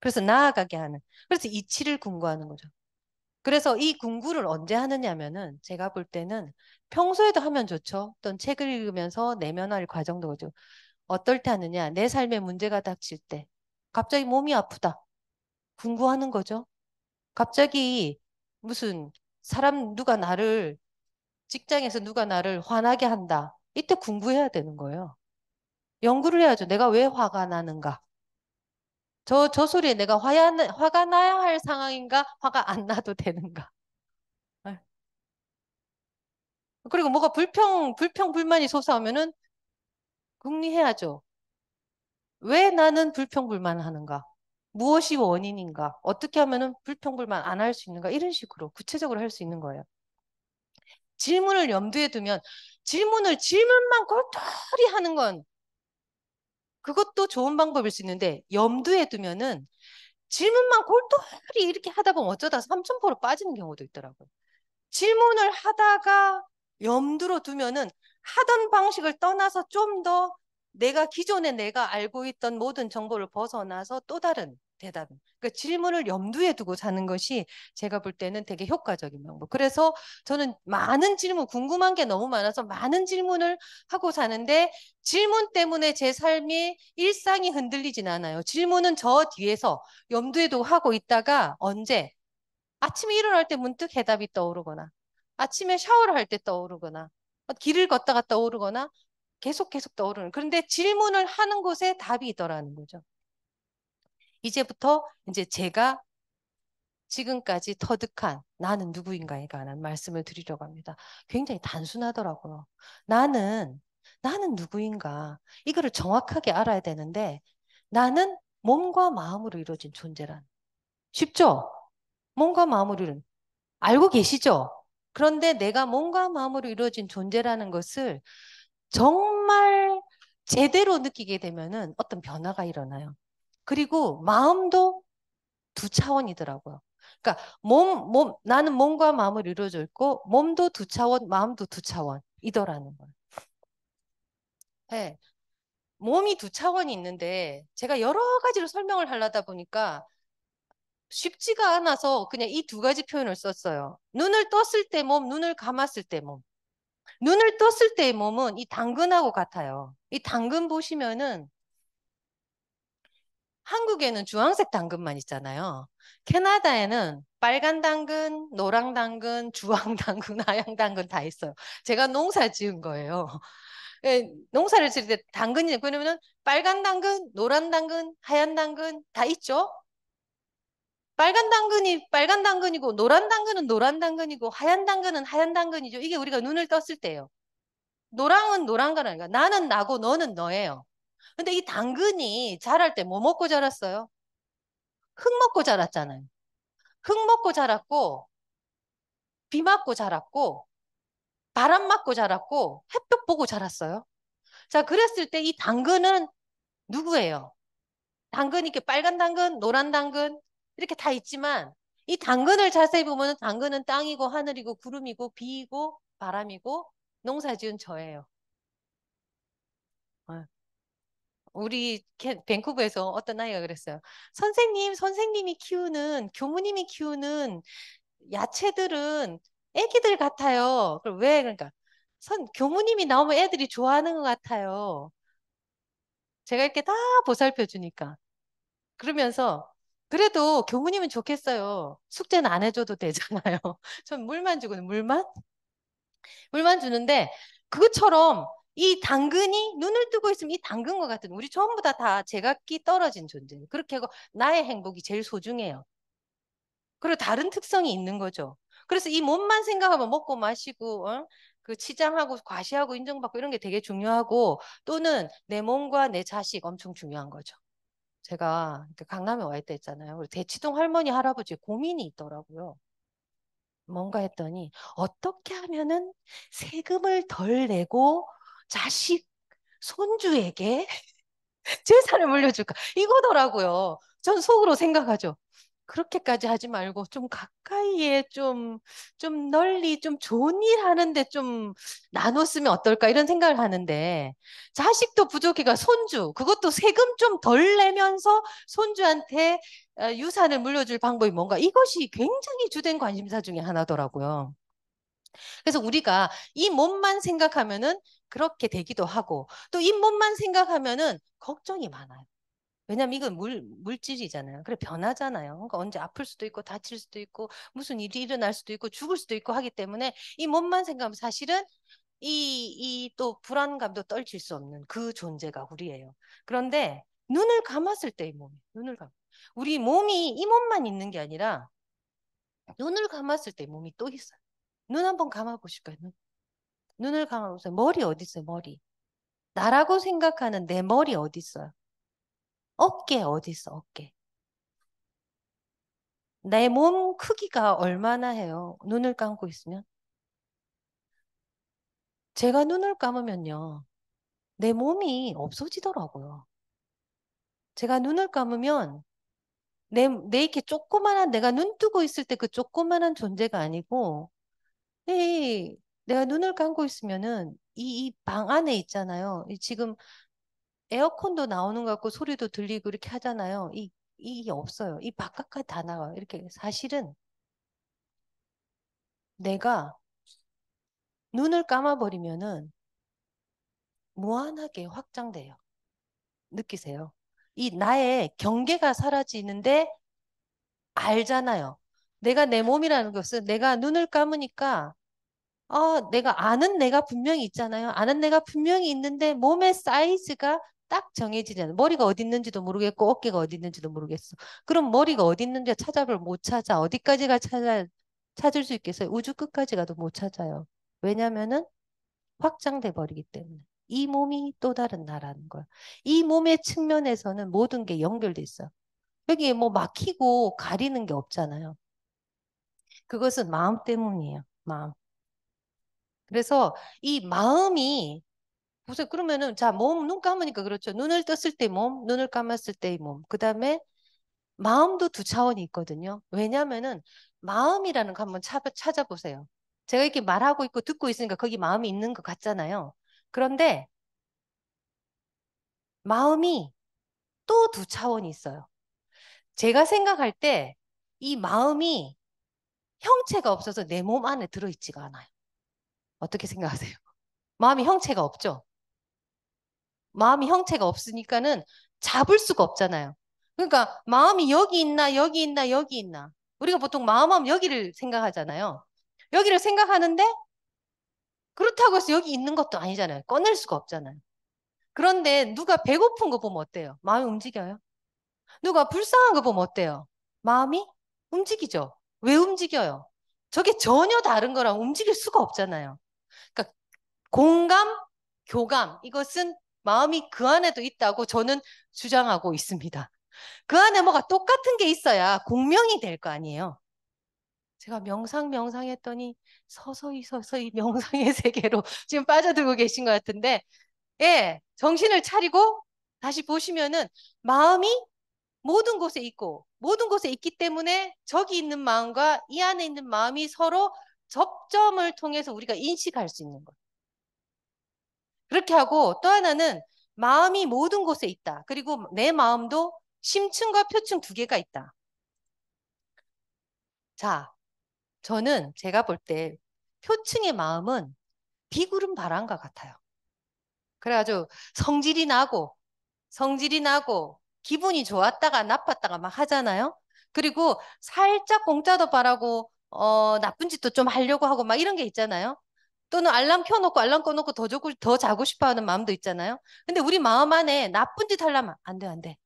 그래서 나아가게 하는. 그래서 이치를 궁구하는 거죠. 그래서 이 궁구를 언제 하느냐면은 제가 볼 때는 평소에도 하면 좋죠. 어떤 책을 읽으면서 내면화할 과정도 그죠. 어떨 때 하느냐. 내 삶에 문제가 닥칠 때. 갑자기 몸이 아프다. 분구하는 거죠. 갑자기 무슨 사람 누가 나를 직장에서 누가 나를 화나게 한다. 이때 궁구해야 되는 거예요. 연구를 해야죠. 내가 왜 화가 나는가? 저, 저 소리에 내가 화야, 화가 나야 할 상황인가? 화가 안 나도 되는가? 네. 그리고 뭐가 불평, 불평, 불만이 솟아오면은 궁리해야죠. 왜 나는 불평, 불만 하는가? 무엇이 원인인가? 어떻게 하면 불평불만 안 할 수 있는가? 이런 식으로 구체적으로 할 수 있는 거예요. 질문을 염두에 두면 질문을 질문만 골똘히 하는 건 그것도 좋은 방법일 수 있는데 염두에 두면은 질문만 골똘히 이렇게 하다 보면 어쩌다 삼천포로 빠지는 경우도 있더라고요. 질문을 하다가 염두로 두면은 하던 방식을 떠나서 좀더 내가 기존에 내가 알고 있던 모든 정보를 벗어나서 또 다른 대답. 그러니까 질문을 염두에 두고 사는 것이 제가 볼 때는 되게 효과적인 방법. 그래서 저는 많은 질문, 궁금한 게 너무 많아서 많은 질문을 하고 사는데 질문 때문에 제 삶이 일상이 흔들리진 않아요. 질문은 저 뒤에서 염두에 두고 하고 있다가 언제 아침에 일어날 때 문득 해답이 떠오르거나 아침에 샤워를 할 때 떠오르거나 어, 길을 걷다가 떠오르거나 계속 계속 떠오르는 그런데 질문을 하는 곳에 답이 있더라는 거죠. 이제부터 이제 제가 지금까지 터득한 나는 누구인가에 관한 말씀을 드리려고 합니다. 굉장히 단순하더라고요. 나는 나는 누구인가 이거를 정확하게 알아야 되는데 나는 몸과 마음으로 이루어진 존재란 쉽죠? 몸과 마음으로 이룬 알고 계시죠? 그런데 내가 몸과 마음으로 이루어진 존재라는 것을 정말 제대로 느끼게 되면은 어떤 변화가 일어나요. 그리고 마음도 두 차원이더라고요. 그러니까 몸, 몸, 나는 몸과 마음을 이루어져 있고 몸도 두 차원, 마음도 두 차원이더라는 거예요. 네. 몸이 두 차원이 있는데 제가 여러 가지로 설명을 하려다 보니까 쉽지가 않아서 그냥 이 두 가지 표현을 썼어요. 눈을 떴을 때 몸, 눈을 감았을 때 몸. 눈을 떴을 때의 몸은 이 당근하고 같아요. 이 당근 보시면은 한국에는 주황색 당근만 있잖아요. 캐나다에는 빨간 당근, 노랑 당근, 주황 당근, 하얀 당근 다 있어요. 제가 농사 지은 거예요. 예, 농사를 지을 때 당근이 그러면은 빨간 당근, 노란 당근, 하얀 당근 다 있죠. 빨간 당근이 빨간 당근이고 노란 당근은 노란 당근이고 하얀 당근은 하얀 당근이죠. 이게 우리가 눈을 떴을 때예요. 노랑은 노란 거아니까 나는 나고 너는 너예요. 근데 이 당근이 자랄 때 뭐 먹고 자랐어요? 흙 먹고 자랐잖아요. 흙 먹고 자랐고 비 맞고 자랐고 바람 맞고 자랐고 햇볕 보고 자랐어요. 자, 그랬을 때 이 당근은 누구예요? 당근 이렇게 빨간 당근, 노란 당근, 이렇게 다 있지만 이 당근을 자세히 보면 당근은 땅이고 하늘이고 구름이고 비이고 바람이고 농사지은 저예요. 어. 우리 밴쿠버에서 어떤 아이가 그랬어요. 선생님, 선생님이 키우는 교무님이 키우는 야채들은 애기들 같아요. 그럼 왜 그러니까 선 교무님이 나오면 애들이 좋아하는 것 같아요. 제가 이렇게 다 보살펴 주니까 그러면서 그래도 교훈이면 좋겠어요. 숙제는 안 해줘도 되잖아요. 전 물만 주고 물만 물만 주는데 그것처럼 이 당근이 눈을 뜨고 있으면 이 당근과 같은 우리 전부 다 다 제각기 떨어진 존재 그렇게 하고 나의 행복이 제일 소중해요. 그리고 다른 특성이 있는 거죠. 그래서 이 몸만 생각하면 먹고 마시고 어? 그 치장하고 과시하고 인정받고 이런 게 되게 중요하고 또는 내 몸과 내 자식 엄청 중요한 거죠. 제가 강남에 와 있다 했잖아요. 우리 대치동 할머니 할아버지 고민이 있더라고요. 뭔가 했더니 어떻게 하면은 세금을 덜 내고 자식 손주에게 재산을 물려줄까 이거더라고요. 전 속으로 생각하죠. 그렇게까지 하지 말고 좀 가까이에 좀, 좀 널리 좀 좋은 일 하는데 좀 나눴으면 어떨까 이런 생각을 하는데 자식도 부족해가 손주, 그것도 세금 좀 덜 내면서 손주한테 어, 유산을 물려줄 방법이 뭔가 이것이 굉장히 주된 관심사 중에 하나더라고요. 그래서 우리가 이 몸만 생각하면은 그렇게 되기도 하고 또 이 몸만 생각하면은 걱정이 많아요. 왜냐면 이건 물, 물질이잖아요. 그래, 변하잖아요. 그러니까 언제 아플 수도 있고, 다칠 수도 있고, 무슨 일이 일어날 수도 있고, 죽을 수도 있고 하기 때문에 이 몸만 생각하면 사실은 이, 이 또 불안감도 떨칠 수 없는 그 존재가 우리예요. 그런데 눈을 감았을 때 이몸 눈을 감. 우리 몸이 이 몸만 있는 게 아니라 눈을 감았을 때 몸이 또 있어요. 눈 한번 감아보실까요? 눈. 눈을 감아보세요. 머리 어디 있어요? 머리. 나라고 생각하는 내 머리 어디 있어요? 어깨 어디 있어 어깨 내 몸 크기가 얼마나 해요 눈을 감고 있으면 제가 눈을 감으면요 내 몸이 없어지더라고요 제가 눈을 감으면 내, 내 이렇게 조그만한 내가 눈 뜨고 있을 때 그 조그만한 존재가 아니고 이, 내가 눈을 감고 있으면은 이방 안에 있잖아요. 지금 에어컨도 나오는 것 같고 소리도 들리고 이렇게 하잖아요. 이, 이게 없어요. 이 바깥까지 다 나와요. 이렇게 사실은 내가 눈을 감아버리면은 무한하게 확장돼요. 느끼세요? 이 나의 경계가 사라지는데 알잖아요. 내가 내 몸이라는 것은 내가 눈을 감으니까 아, 내가 아는 내가 분명히 있잖아요. 아는 내가 분명히 있는데 몸의 사이즈가 딱 정해지지 않아. 머리가 어디 있는지도 모르겠고 어깨가 어디 있는지도 모르겠어. 그럼 머리가 어디 있는지 찾아볼 못 찾아. 어디까지가 찾아 찾을 수 있겠어요? 우주 끝까지 가도 못 찾아요. 왜냐면은 확장돼 버리기 때문에. 이 몸이 또 다른 나라는 거야. 이 몸의 측면에서는 모든 게 연결돼 있어. 여기 에뭐 막히고 가리는 게 없잖아요. 그것은 마음 때문이에요. 마음. 그래서 이 마음이 보세요. 그러면은 자, 몸 눈 감으니까 그렇죠. 눈을 떴을 때 몸, 눈을 감았을 때의 몸. 그다음에 마음도 두 차원이 있거든요. 왜냐면은 마음이라는 거 한번 찾아보세요. 제가 이렇게 말하고 있고 듣고 있으니까 거기 마음이 있는 것 같잖아요. 그런데 마음이 또 두 차원이 있어요. 제가 생각할 때 이 마음이 형체가 없어서 내 몸 안에 들어있지가 않아요. 어떻게 생각하세요? 마음이 형체가 없죠? 마음이 형체가 없으니까는 잡을 수가 없잖아요. 그러니까 마음이 여기 있나 여기 있나 여기 있나 우리가 보통 마음 하면 여기를 생각하잖아요. 여기를 생각하는데 그렇다고 해서 여기 있는 것도 아니잖아요. 꺼낼 수가 없잖아요. 그런데 누가 배고픈 거 보면 어때요? 마음이 움직여요? 누가 불쌍한 거 보면 어때요? 마음이 움직이죠. 왜 움직여요? 저게 전혀 다른 거랑 움직일 수가 없잖아요. 그러니까 공감, 교감 이것은 마음이 그 안에도 있다고 저는 주장하고 있습니다. 그 안에 뭐가 똑같은 게 있어야 공명이 될 거 아니에요. 제가 명상 명상했더니 서서히 서서히 명상의 세계로 지금 빠져들고 계신 것 같은데 예, 정신을 차리고 다시 보시면은 마음이 모든 곳에 있고 모든 곳에 있기 때문에 저기 있는 마음과 이 안에 있는 마음이 서로 접점을 통해서 우리가 인식할 수 있는 거예 그렇게 하고 또 하나는 마음이 모든 곳에 있다. 그리고 내 마음도 심층과 표층 두 개가 있다. 자, 저는 제가 볼 때 표층의 마음은 비구름 바람과 같아요. 그래가지고 성질이 나고 성질이 나고 기분이 좋았다가 나빴다가 막 하잖아요. 그리고 살짝 공짜도 바라고 어 나쁜 짓도 좀 하려고 하고 막 이런 게 있잖아요. 또는 알람 켜놓고 알람 꺼놓고 더 자고 더 자고 싶어하는 마음도 있잖아요. 근데 우리 마음 안에 나쁜 짓 하려면 안 돼, 안 돼.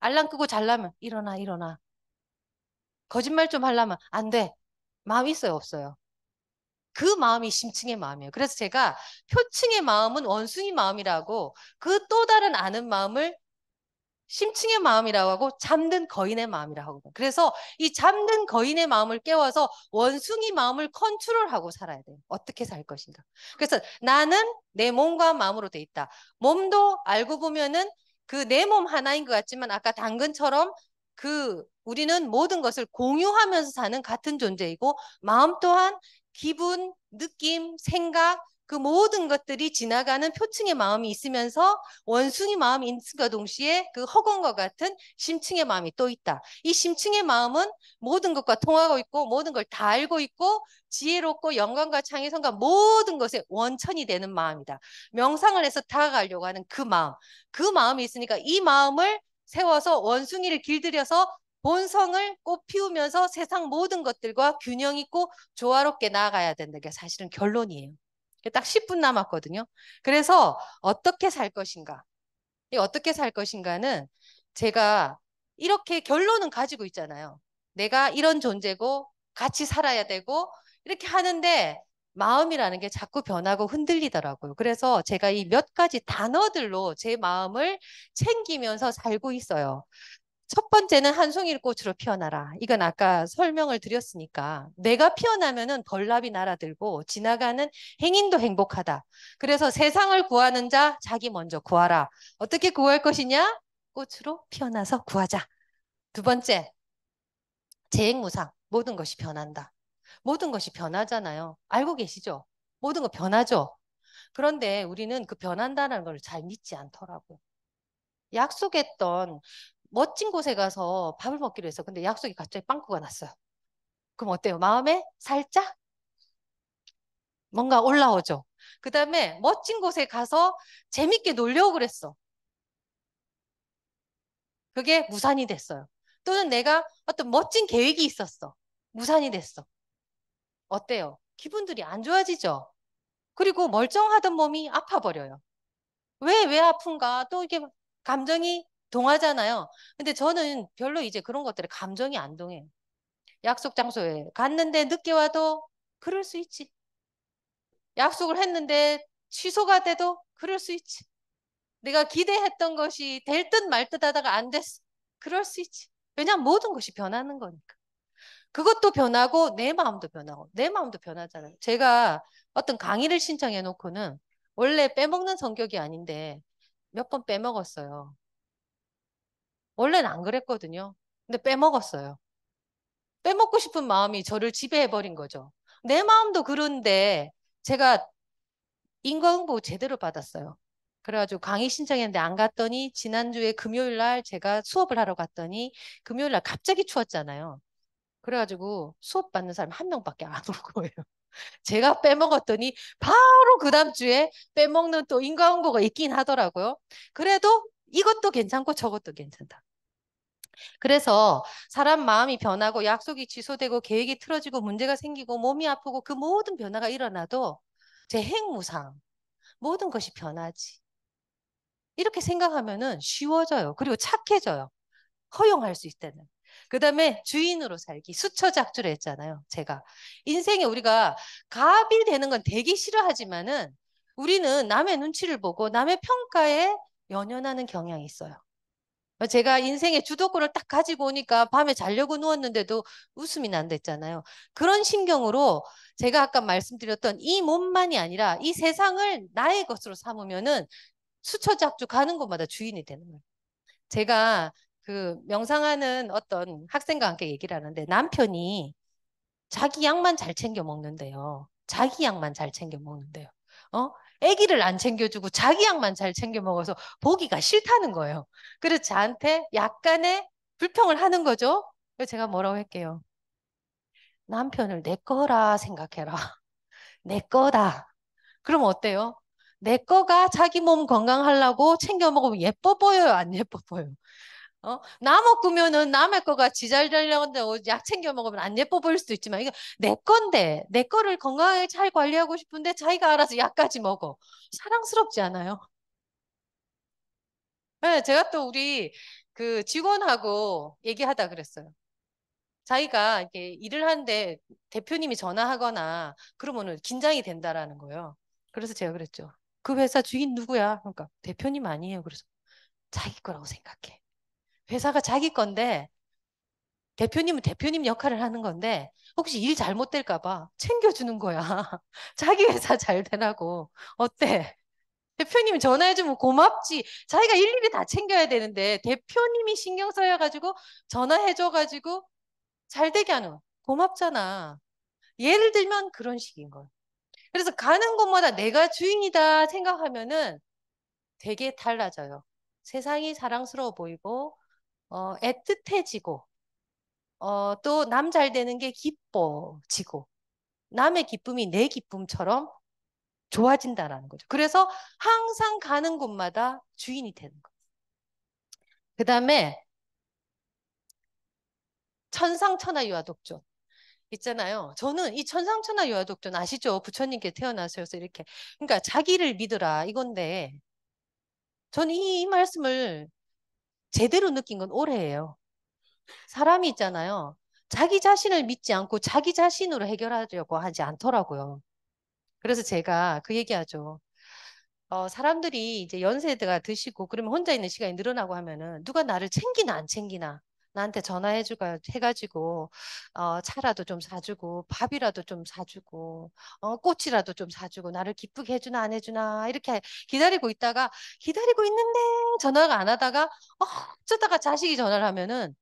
알람 끄고 잘라면 일어나, 일어나. 거짓말 좀 하려면 안 돼. 마음 있어요, 없어요? 그 마음이 심층의 마음이에요. 그래서 제가 표층의 마음은 원숭이 마음이라고 그 또 다른 아는 마음을 심층의 마음이라고 하고 잠든 거인의 마음이라고 하거든 그래서 이 잠든 거인의 마음을 깨워서 원숭이 마음을 컨트롤하고 살아야 돼요. 어떻게 살 것인가. 그래서 나는 내 몸과 마음으로 돼 있다. 몸도 알고 보면은 그 내 몸 하나인 것 같지만 아까 당근처럼 그 우리는 모든 것을 공유하면서 사는 같은 존재이고 마음 또한 기분, 느낌, 생각, 그 모든 것들이 지나가는 표층의 마음이 있으면서 원숭이 마음이 있음과 동시에 그 허공과 같은 심층의 마음이 또 있다. 이 심층의 마음은 모든 것과 통하고 있고 모든 걸 다 알고 있고 지혜롭고 영광과 창의성과 모든 것의 원천이 되는 마음이다. 명상을 해서 다가가려고 하는 그 마음. 그 마음이 있으니까 이 마음을 세워서 원숭이를 길들여서 본성을 꽃피우면서 세상 모든 것들과 균형 있고 조화롭게 나아가야 된다는 게 사실은 결론이에요. 딱 10분 남았거든요. 그래서 어떻게 살 것인가? 어떻게 살 것인가는 제가 이렇게 결론은 가지고 있잖아요. 내가 이런 존재고 같이 살아야 되고 이렇게 하는데 마음이라는 게 자꾸 변하고 흔들리더라고요. 그래서 제가 이 몇 가지 단어들로 제 마음을 챙기면서 살고 있어요. 첫 번째는 한송이를 꽃으로 피어나라. 이건 아까 설명을 드렸으니까 내가 피어나면은 벌납이 날아들고 지나가는 행인도 행복하다. 그래서 세상을 구하는 자 자기 먼저 구하라. 어떻게 구할 것이냐? 꽃으로 피어나서 구하자. 두 번째, 재행무상. 모든 것이 변한다. 모든 것이 변하잖아요. 알고 계시죠? 모든 거 변하죠. 그런데 우리는 그 변한다는 걸 잘 믿지 않더라고요. 약속했던 멋진 곳에 가서 밥을 먹기로 했어. 근데 약속이 갑자기 빵꾸가 났어요. 그럼 어때요? 마음에 살짝 뭔가 올라오죠. 그 다음에 멋진 곳에 가서 재밌게 놀려고 그랬어. 그게 무산이 됐어요. 또는 내가 어떤 멋진 계획이 있었어. 무산이 됐어. 어때요? 기분들이 안 좋아지죠? 그리고 멀쩡하던 몸이 아파버려요. 왜, 왜 아픈가? 또 이게 감정이 동하잖아요. 근데 저는 별로 이제 그런 것들에 감정이 안 동해요. 약속 장소에 갔는데 늦게 와도 그럴 수 있지. 약속을 했는데 취소가 돼도 그럴 수 있지. 내가 기대했던 것이 될 듯 말 듯 하다가 안 됐어. 그럴 수 있지. 왜냐하면 모든 것이 변하는 거니까. 그것도 변하고 내 마음도 변하고 내 마음도 변하잖아요. 제가 어떤 강의를 신청해 놓고는 원래 빼먹는 성격이 아닌데 몇 번 빼먹었어요. 원래는 안 그랬거든요. 근데 빼먹었어요. 빼먹고 싶은 마음이 저를 지배해버린 거죠. 내 마음도 그런데 제가 인과응보 제대로 받았어요. 그래가지고 강의 신청했는데 안 갔더니 지난주에 금요일 날 제가 수업을 하러 갔더니 금요일 날 갑자기 추웠잖아요. 그래가지고 수업 받는 사람 한 명밖에 안 올 거예요. 제가 빼먹었더니 바로 그 다음 주에 빼먹는 또 인과응보가 있긴 하더라고요. 그래도 이것도 괜찮고 저것도 괜찮다. 그래서 사람 마음이 변하고 약속이 취소되고 계획이 틀어지고 문제가 생기고 몸이 아프고 그 모든 변화가 일어나도 제 핵무상 모든 것이 변하지. 이렇게 생각하면은 쉬워져요. 그리고 착해져요. 허용할 수 있다는. 그 다음에 주인으로 살기. 수처작주를 했잖아요. 제가. 인생에 우리가 갑이 되는 건되기 싫어하지만은 우리는 남의 눈치를 보고 남의 평가에 연연하는 경향이 있어요. 어, 제가 인생의 주도권을 딱 가지고 오니까 밤에 자려고 누웠는데도 웃음이 난댔잖아요. 그런 신경으로 제가 아까 말씀드렸던 이 몸만이 아니라 이 세상을 나의 것으로 삼으면은 수처작주 가는 곳마다 주인이 되는 거예요. 제가 그 명상하는 어떤 학생과 함께 얘기를 하는데 남편이 자기 양만 잘 챙겨 먹는데요. 자기 양만 잘 챙겨 먹는데요. 어? 아기를 안 챙겨주고 자기 약만 잘 챙겨 먹어서 보기가 싫다는 거예요. 그래서 저한테 약간의 불평을 하는 거죠. 그래서 제가 뭐라고 할게요. 남편을 내 거라 생각해라. 내 거다. 그럼 어때요? 내 거가 자기 몸 건강하려고 챙겨 먹으면 예뻐 보여요? 안 예뻐 보여요? 어? 남 없으면은 남의 거가 지잘 되려는데 어, 약 챙겨 먹으면 안 예뻐 보일 수도 있지만 이거 내 건데 내 거를 건강하게 잘 관리하고 싶은데 자기가 알아서 약까지 먹어 사랑스럽지 않아요? 네, 제가 또 우리 그 직원하고 얘기하다 그랬어요. 자기가 이렇게 일을 하는데 대표님이 전화하거나 그러면은 긴장이 된다라는 거예요. 그래서 제가 그랬죠. 그 회사 주인 누구야? 그러니까 대표님 아니에요. 그래서 자기 거라고 생각해. 회사가 자기 건데 대표님은 대표님 역할을 하는 건데 혹시 일 잘못될까 봐 챙겨주는 거야. 자기 회사 잘 되라고. 어때? 대표님 전화해주면 고맙지. 자기가 일일이 다 챙겨야 되는데 대표님이 신경 써여가지고 전화해줘가지고 잘 되게 하는 거. 고맙잖아. 예를 들면 그런 식인 거야. 그래서 가는 곳마다 내가 주인이다 생각하면은 되게 달라져요. 세상이 사랑스러워 보이고 어, 애틋해지고 어, 또 남 잘 되는 게 기뻐지고 남의 기쁨이 내 기쁨처럼 좋아진다라는 거죠. 그래서 항상 가는 곳마다 주인이 되는 거예요. 그 다음에 천상천하 유아독존 있잖아요. 저는 이 천상천하 유아독존 아시죠? 부처님께 태어나서 이렇게 그러니까 자기를 믿어라 이건데 저는 이, 이 말씀을 제대로 느낀 건 올해예요. 사람이 있잖아요. 자기 자신을 믿지 않고 자기 자신으로 해결하려고 하지 않더라고요. 그래서 제가 그 얘기하죠. 어, 사람들이 이제 연세가 드시고 그러면 혼자 있는 시간이 늘어나고 하면은 누가 나를 챙기나 안 챙기나 나한테 전화해주가 해가지고 어, 차라도 좀 사주고 밥이라도 좀 사주고 어, 꽃이라도 좀 사주고 나를 기쁘게 해주나 안 해주나 이렇게 기다리고 있다가 기다리고 있는데 전화가 안 하다가 어, 쩌다가 자식이 전화를 하면은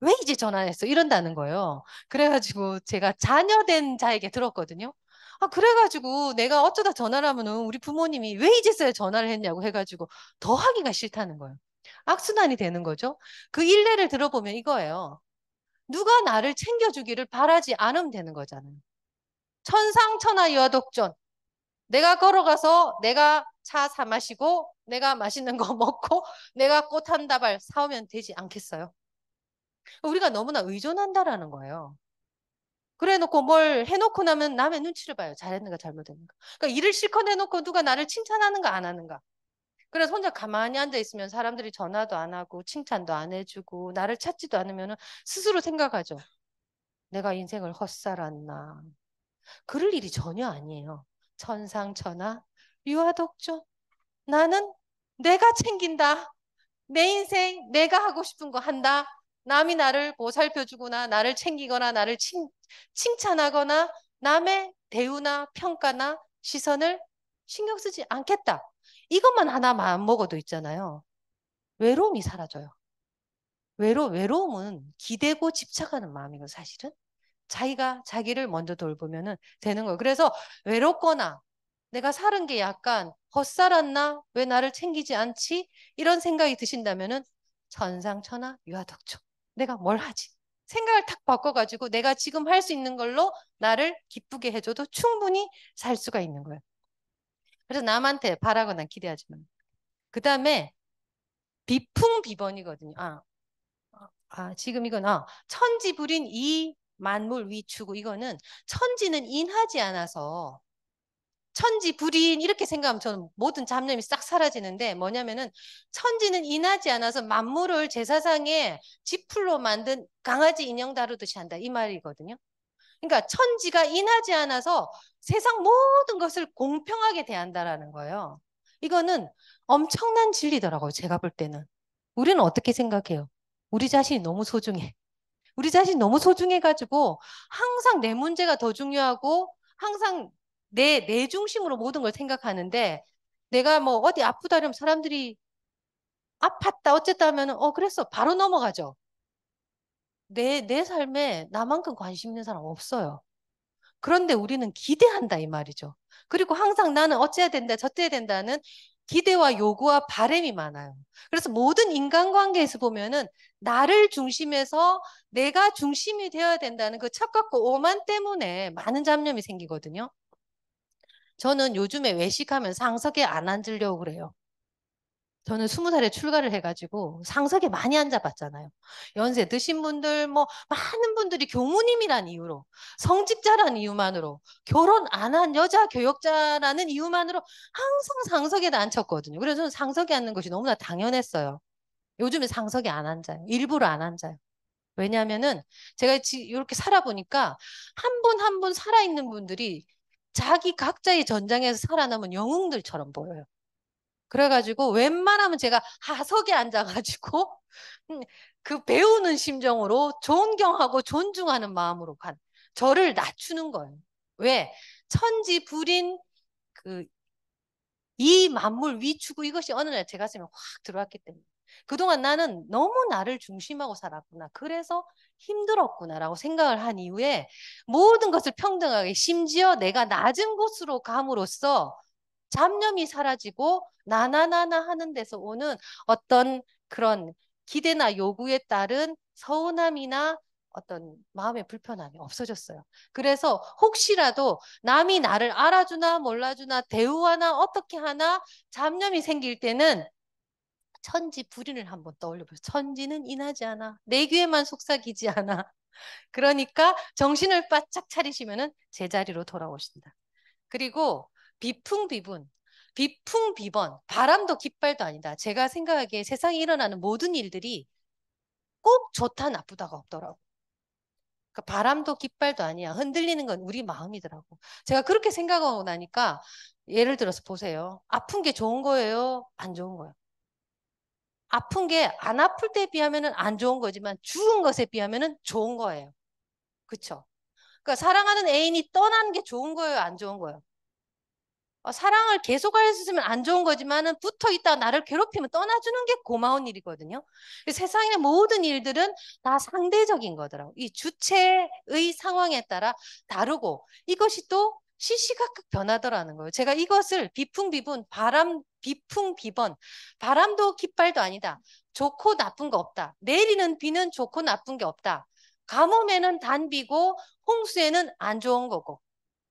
왜 이제 전화했어 이런다는 거예요. 그래가지고 제가 자녀된 자에게 들었거든요. 아, 그래가지고 내가 어쩌다 전화를 하면은 우리 부모님이 왜 이제서야 전화를 했냐고 해가지고 더 하기가 싫다는 거예요. 악순환이 되는 거죠. 그 일례를 들어보면 이거예요. 누가 나를 챙겨주기를 바라지 않으면 되는 거잖아요. 천상천하 여독존. 내가 걸어가서 내가 차 사 마시고 내가 맛있는 거 먹고 내가 꽃 한 다발 사오면 되지 않겠어요? 우리가 너무나 의존한다라는 거예요. 그래 놓고 뭘 해놓고 나면 남의 눈치를 봐요. 잘했는가 잘못했는가. 그러니까 일을 실컷 해놓고 누가 나를 칭찬하는가 안 하는가. 그래서 혼자 가만히 앉아 있으면 사람들이 전화도 안 하고 칭찬도 안 해주고 나를 찾지도 않으면 스스로 생각하죠. 내가 인생을 헛살았나. 그럴 일이 전혀 아니에요. 천상천하 유아독존. 나는 내가 챙긴다. 내 인생 내가 하고 싶은 거 한다. 남이 나를 보살펴주거나 나를 챙기거나 나를 칭, 칭찬하거나 남의 대우나 평가나 시선을 신경 쓰지 않겠다. 이것만 하나 마음 먹어도 있잖아요. 외로움이 사라져요. 외로 외로움은 기대고 집착하는 마음이고 사실은 자기가 자기를 먼저 돌보면은 되는 거예요. 그래서 외롭거나 내가 사는 게 약간 헛살았나 왜 나를 챙기지 않지 이런 생각이 드신다면은 전상천하 유아덕초 내가 뭘 하지 생각을 탁 바꿔가지고 내가 지금 할 수 있는 걸로 나를 기쁘게 해줘도 충분히 살 수가 있는 거예요. 그래서 남한테 바라거나 기대하지 만그 다음에 비풍비번이거든요. 아, 아 지금 이건 아, 천지불인 이 만물 위추고 이거는 천지는 인하지 않아서 천지 불인 이렇게 생각하면 저는 모든 잡념이 싹 사라지는데 뭐냐면은 천지는 인하지 않아서 만물을 제사상에 지풀로 만든 강아지 인형 다루듯이 한다 이 말이거든요. 그러니까 천지가 인하지 않아서 세상 모든 것을 공평하게 대한다라는 거예요. 이거는 엄청난 진리더라고요. 제가 볼 때는. 우리는 어떻게 생각해요? 우리 자신이 너무 소중해. 우리 자신이 너무 소중해가지고 항상 내 문제가 더 중요하고 항상 내, 내 중심으로 모든 걸 생각하는데 내가 뭐 어디 아프다 면 사람들이 아팠다 어쨌다 하면 어 그랬어 바로 넘어가죠. 내 내 삶에 나만큼 관심 있는 사람 없어요. 그런데 우리는 기대한다 이 말이죠. 그리고 항상 나는 어찌해야 된다, 저때야 된다는 기대와 요구와 바램이 많아요. 그래서 모든 인간관계에서 보면은 나를 중심에서 내가 중심이 되어야 된다는 그 착각과 오만 때문에 많은 잡념이 생기거든요. 저는 요즘에 외식하면 상석에 안 앉으려고 그래요. 저는 스무 살에 출가를 해가지고 상석에 많이 앉아봤잖아요. 연세 드신 분들, 뭐, 많은 분들이 교무님이란 이유로, 성직자란 이유만으로, 결혼 안 한 여자 교역자라는 이유만으로 항상 상석에 앉혔거든요. 그래서 저는 상석에 앉는 것이 너무나 당연했어요. 요즘에 상석에 안 앉아요. 일부러 안 앉아요. 왜냐면은 제가 이렇게 살아보니까 한 분 한 분 살아있는 분들이 자기 각자의 전장에서 살아남은 영웅들처럼 보여요. 그래가지고 웬만하면 제가 하석에 앉아가지고 음, 그 배우는 심정으로 존경하고 존중하는 마음으로 간 저를 낮추는 거예요. 왜? 천지 불인 그 이 만물 위추구 이것이 어느 날제가 쓰면 확 들어왔기 때문에 그동안 나는 너무 나를 중심하고 살았구나. 그래서 힘들었구나라고 생각을 한 이후에 모든 것을 평등하게 심지어 내가 낮은 곳으로 감으로써 잡념이 사라지고 나나나나 하는 데서 오는 어떤 그런 기대나 요구에 따른 서운함이나 어떤 마음의 불편함이 없어졌어요. 그래서 혹시라도 남이 나를 알아주나 몰라주나 대우하나 어떻게 하나 잡념이 생길 때는 천지 불인을 한번 떠올려보세요. 천지는 인하지 않아. 내 귀에만 속삭이지 않아. 그러니까 정신을 바짝 차리시면 은 제자리로 돌아오신다. 그리고 비풍비분, 비풍비번, 바람도 깃발도 아니다. 제가 생각하기에 세상에 일어나는 모든 일들이 꼭 좋다 나쁘다가 없더라고. 그러니까 바람도 깃발도 아니야. 흔들리는 건 우리 마음이더라고. 제가 그렇게 생각하고 나니까 예를 들어서 보세요. 아픈 게 좋은 거예요? 안 좋은 거예요? 아픈 게 안 아플 때비하면안 좋은 거지만 죽은 것에 비하면 좋은 거예요. 그렇 그러니까 사랑하는 애인이 떠나게 좋은 거예요, 안 좋은 거예요? 어, 사랑을 계속하였으면 안 좋은 거지만은 붙어 있다 나를 괴롭히면 떠나주는 게 고마운 일이거든요. 세상의 모든 일들은 다 상대적인 거더라고. 이 주체의 상황에 따라 다르고 이것이 또 시시각각 변하더라는 거예요. 제가 이것을 비풍비분, 바람, 비풍비번, 바람도 깃발도 아니다. 좋고 나쁜 거 없다. 내리는 비는 좋고 나쁜 게 없다. 가뭄에는 단비고 홍수에는 안 좋은 거고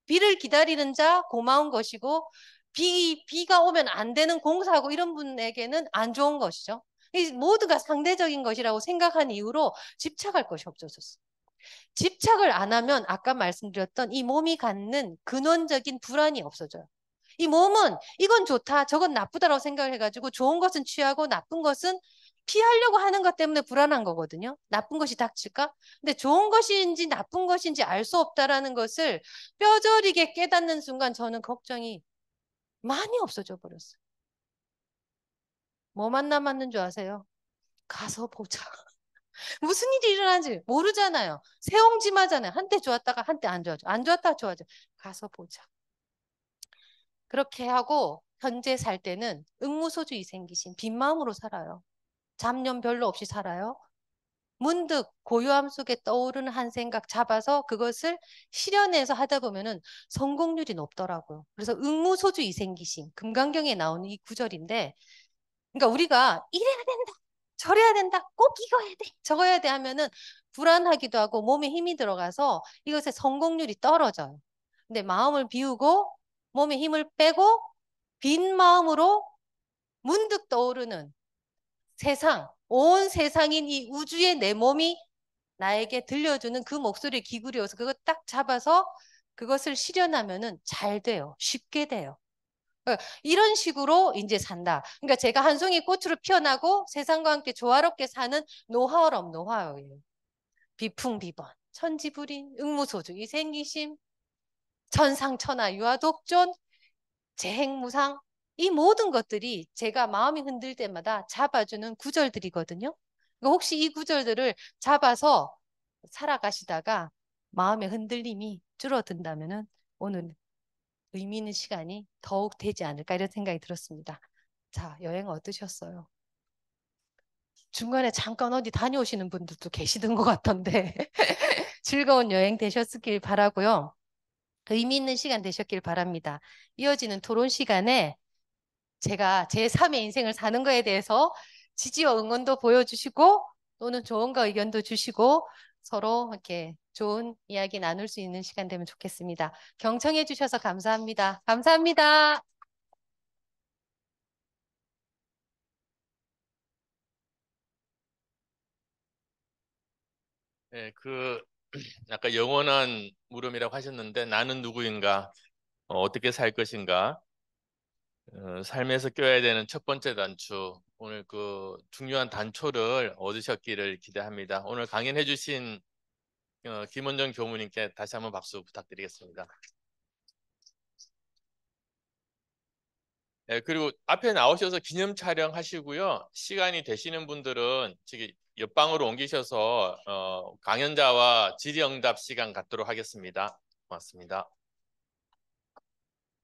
비를 기다리는 자 고마운 것이고 비, 비가 오면 안 되는 공사하고 이런 분에게는 안 좋은 것이죠. 이 모두가 상대적인 것이라고 생각한 이유로 집착할 것이 없어졌어. 집착을 안 하면 아까 말씀드렸던 이 몸이 갖는 근원적인 불안이 없어져요. 이 몸은 이건 좋다, 저건 나쁘다라고 생각을 해가지고 좋은 것은 취하고 나쁜 것은 피하려고 하는 것 때문에 불안한 거거든요. 나쁜 것이 닥칠까? 근데 좋은 것인지 나쁜 것인지 알 수 없다라는 것을 뼈저리게 깨닫는 순간 저는 걱정이 많이 없어져 버렸어요. 뭐만 남았는 줄 아세요? 가서 보자. 무슨 일이 일어난지 모르잖아요. 세옹지마잖아요. 한때 좋았다가 한때 안 좋아져. 안 좋았다가 좋아져. 가서 보자. 그렇게 하고 현재 살 때는 응무소주이 생기신 빈 마음으로 살아요. 잡념 별로 없이 살아요? 문득 고요함 속에 떠오르는 한 생각 잡아서 그것을 실현해서 하다 보면은 성공률이 높더라고요. 그래서 응무소주 이생기심 금강경에 나오는 이 구절인데, 그러니까 우리가 이래야 된다, 저래야 된다, 꼭 이거 해야 돼, 저거 해야 돼 하면은 불안하기도 하고 몸에 힘이 들어가서 이것의 성공률이 떨어져요. 근데 마음을 비우고 몸에 힘을 빼고 빈 마음으로 문득 떠오르는 세상, 온 세상인 이 우주의 내 몸이 나에게 들려주는 그 목소리에 기울여서 그거 딱 잡아서 그것을 실현하면은 잘 돼요. 쉽게 돼요. 어, 이런 식으로 이제 산다. 그러니까 제가 한 송이 꽃으로 피어나고 세상과 함께 조화롭게 사는 노하우럼 노하우예요. 비풍비번, 천지불인, 응무소중, 이생기심, 천상천하, 유아독존, 재행무상, 이 모든 것들이 제가 마음이 흔들 때마다 잡아주는 구절들이거든요. 그러니까 혹시 이 구절들을 잡아서 살아가시다가 마음의 흔들림이 줄어든다면 오늘 의미 있는 시간이 더욱 되지 않을까 이런 생각이 들었습니다. 자, 여행 어떠셨어요? 중간에 잠깐 어디 다녀오시는 분들도 계시던 것 같던데 즐거운 여행 되셨길 바라고요. 의미 있는 시간 되셨길 바랍니다. 이어지는 토론 시간에 제가 제3의 인생을 사는 거에 대해서 지지와 응원도 보여주시고 또는 조언과 의견도 주시고 서로 이렇게 좋은 이야기 나눌 수 있는 시간 되면 좋겠습니다. 경청해 주셔서 감사합니다. 감사합니다. 네, 그 아까 영원한 물음이라고 하셨는데 나는 누구인가? 어, 어떻게 살 것인가? 어, 삶에서 껴야 되는 첫 번째 단추 오늘 그 중요한 단초를 얻으셨기를 기대합니다. 오늘 강연해 주신 어, 김원정 교무님께 다시 한번 박수 부탁드리겠습니다. 네, 그리고 앞에 나오셔서 기념 촬영 하시고요. 시간이 되시는 분들은 저기 옆방으로 옮기셔서 어, 강연자와 질의응답 시간 갖도록 하겠습니다. 고맙습니다.